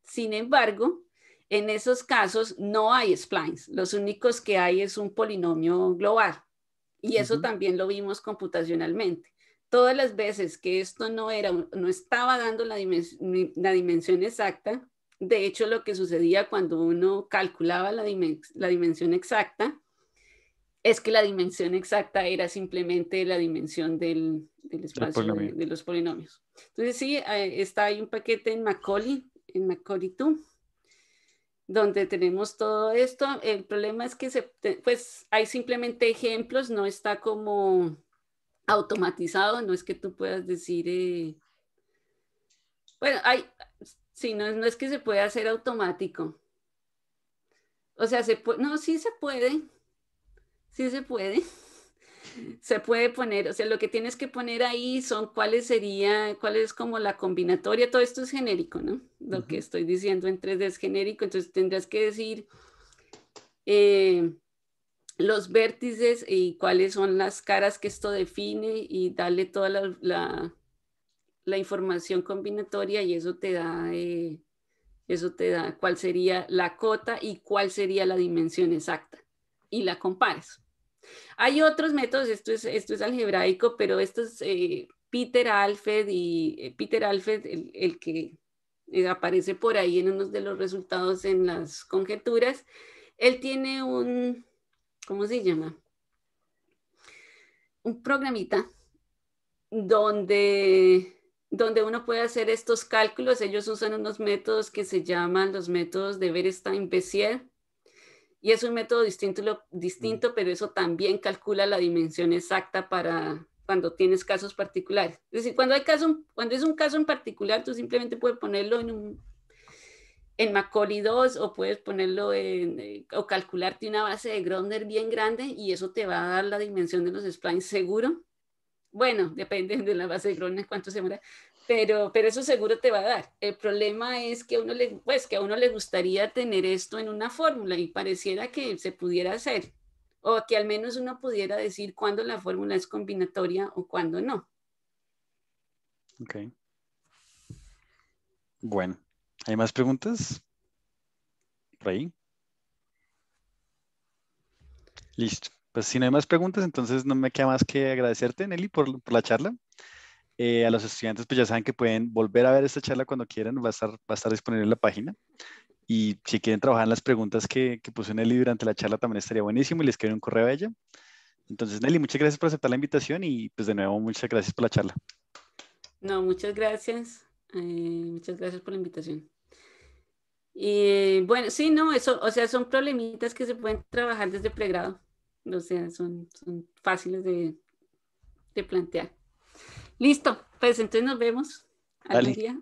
Sin embargo, en esos casos no hay splines. Los únicos que hay es un polinomio global. Y eso también lo vimos computacionalmente todas las veces que esto no era, no estaba dando la, la dimensión exacta, de hecho lo que sucedía cuando uno calculaba la, la dimensión exacta, es que la dimensión exacta era simplemente la dimensión del, del espacio de, los polinomios. Entonces sí, eh, está ahí un paquete en Macaulay, en Macaulay 2, donde tenemos todo esto. El problema es que se, pues, hay simplemente ejemplos, no está como automatizado, no es que tú puedas decir, eh, bueno, hay, sí, no, no, es que se puede hacer automático. O sea, se puede, no, sí se puede, sí se puede. *laughs* Se puede poner, o sea, lo que tienes que poner ahí son cuáles sería, cuál es como la combinatoria, todo esto es genérico, ¿no? Lo que estoy diciendo en 3D es genérico, entonces tendrás que decir, eh, los vértices y cuáles son las caras que esto define y darle toda la, información combinatoria y eso te da... Eh, eso te da cuál sería la cota y cuál sería la dimensión exacta y la compares. Hay otros métodos, esto es, esto es algebraico, pero esto es eh, Peter Alfred y eh, Peter Alfred, el, que aparece por ahí en uno de los resultados en las conjeturas, él tiene un, ¿cómo se llama? Un programita donde, donde uno puede hacer estos cálculos. Ellos usan unos métodos que se llaman los métodos de esta bessier Y es un método distinto, distinto, mm. pero eso también calcula la dimensión exacta para cuando tienes casos particulares. Es decir, cuando, hay caso, cuando es un caso en particular, tú simplemente puedes ponerlo en un en Macaulay 2 o puedes ponerlo en, eh, o calcularte una base de Gronder bien grande y eso te va a dar la dimensión de los splines seguro. Bueno, *laughs* depende de la base de Gronder cuánto se muera, pero, pero eso seguro te va a dar. El problema es que, uno le, pues, que a uno le gustaría tener esto en una fórmula y pareciera que se pudiera hacer o que al menos uno pudiera decir cuándo la fórmula es combinatoria o cuándo no.
Ok. Bueno, ¿Hay más preguntas? Por ahí. Listo. Pues si no hay más preguntas, entonces no me queda más que agradecerte, Nelly, por, por la charla. Eh, a los estudiantes, pues ya saben que pueden volver a ver esta charla cuando quieran, va a estar, va a estar disponible en la página. Y si quieren trabajar en las preguntas que, que puso Nelly durante la charla, también estaría buenísimo y les quiero un correo a ella. Entonces, Nelly, muchas gracias por aceptar la invitación y pues de nuevo, muchas gracias por la charla.
No, muchas gracias. Eh, muchas gracias por la invitación. Y eh, bueno, sí, no, eso, o sea, son problemitas que se pueden trabajar desde pregrado. O sea, son, fáciles de, plantear. Listo, pues entonces nos vemos. Al día.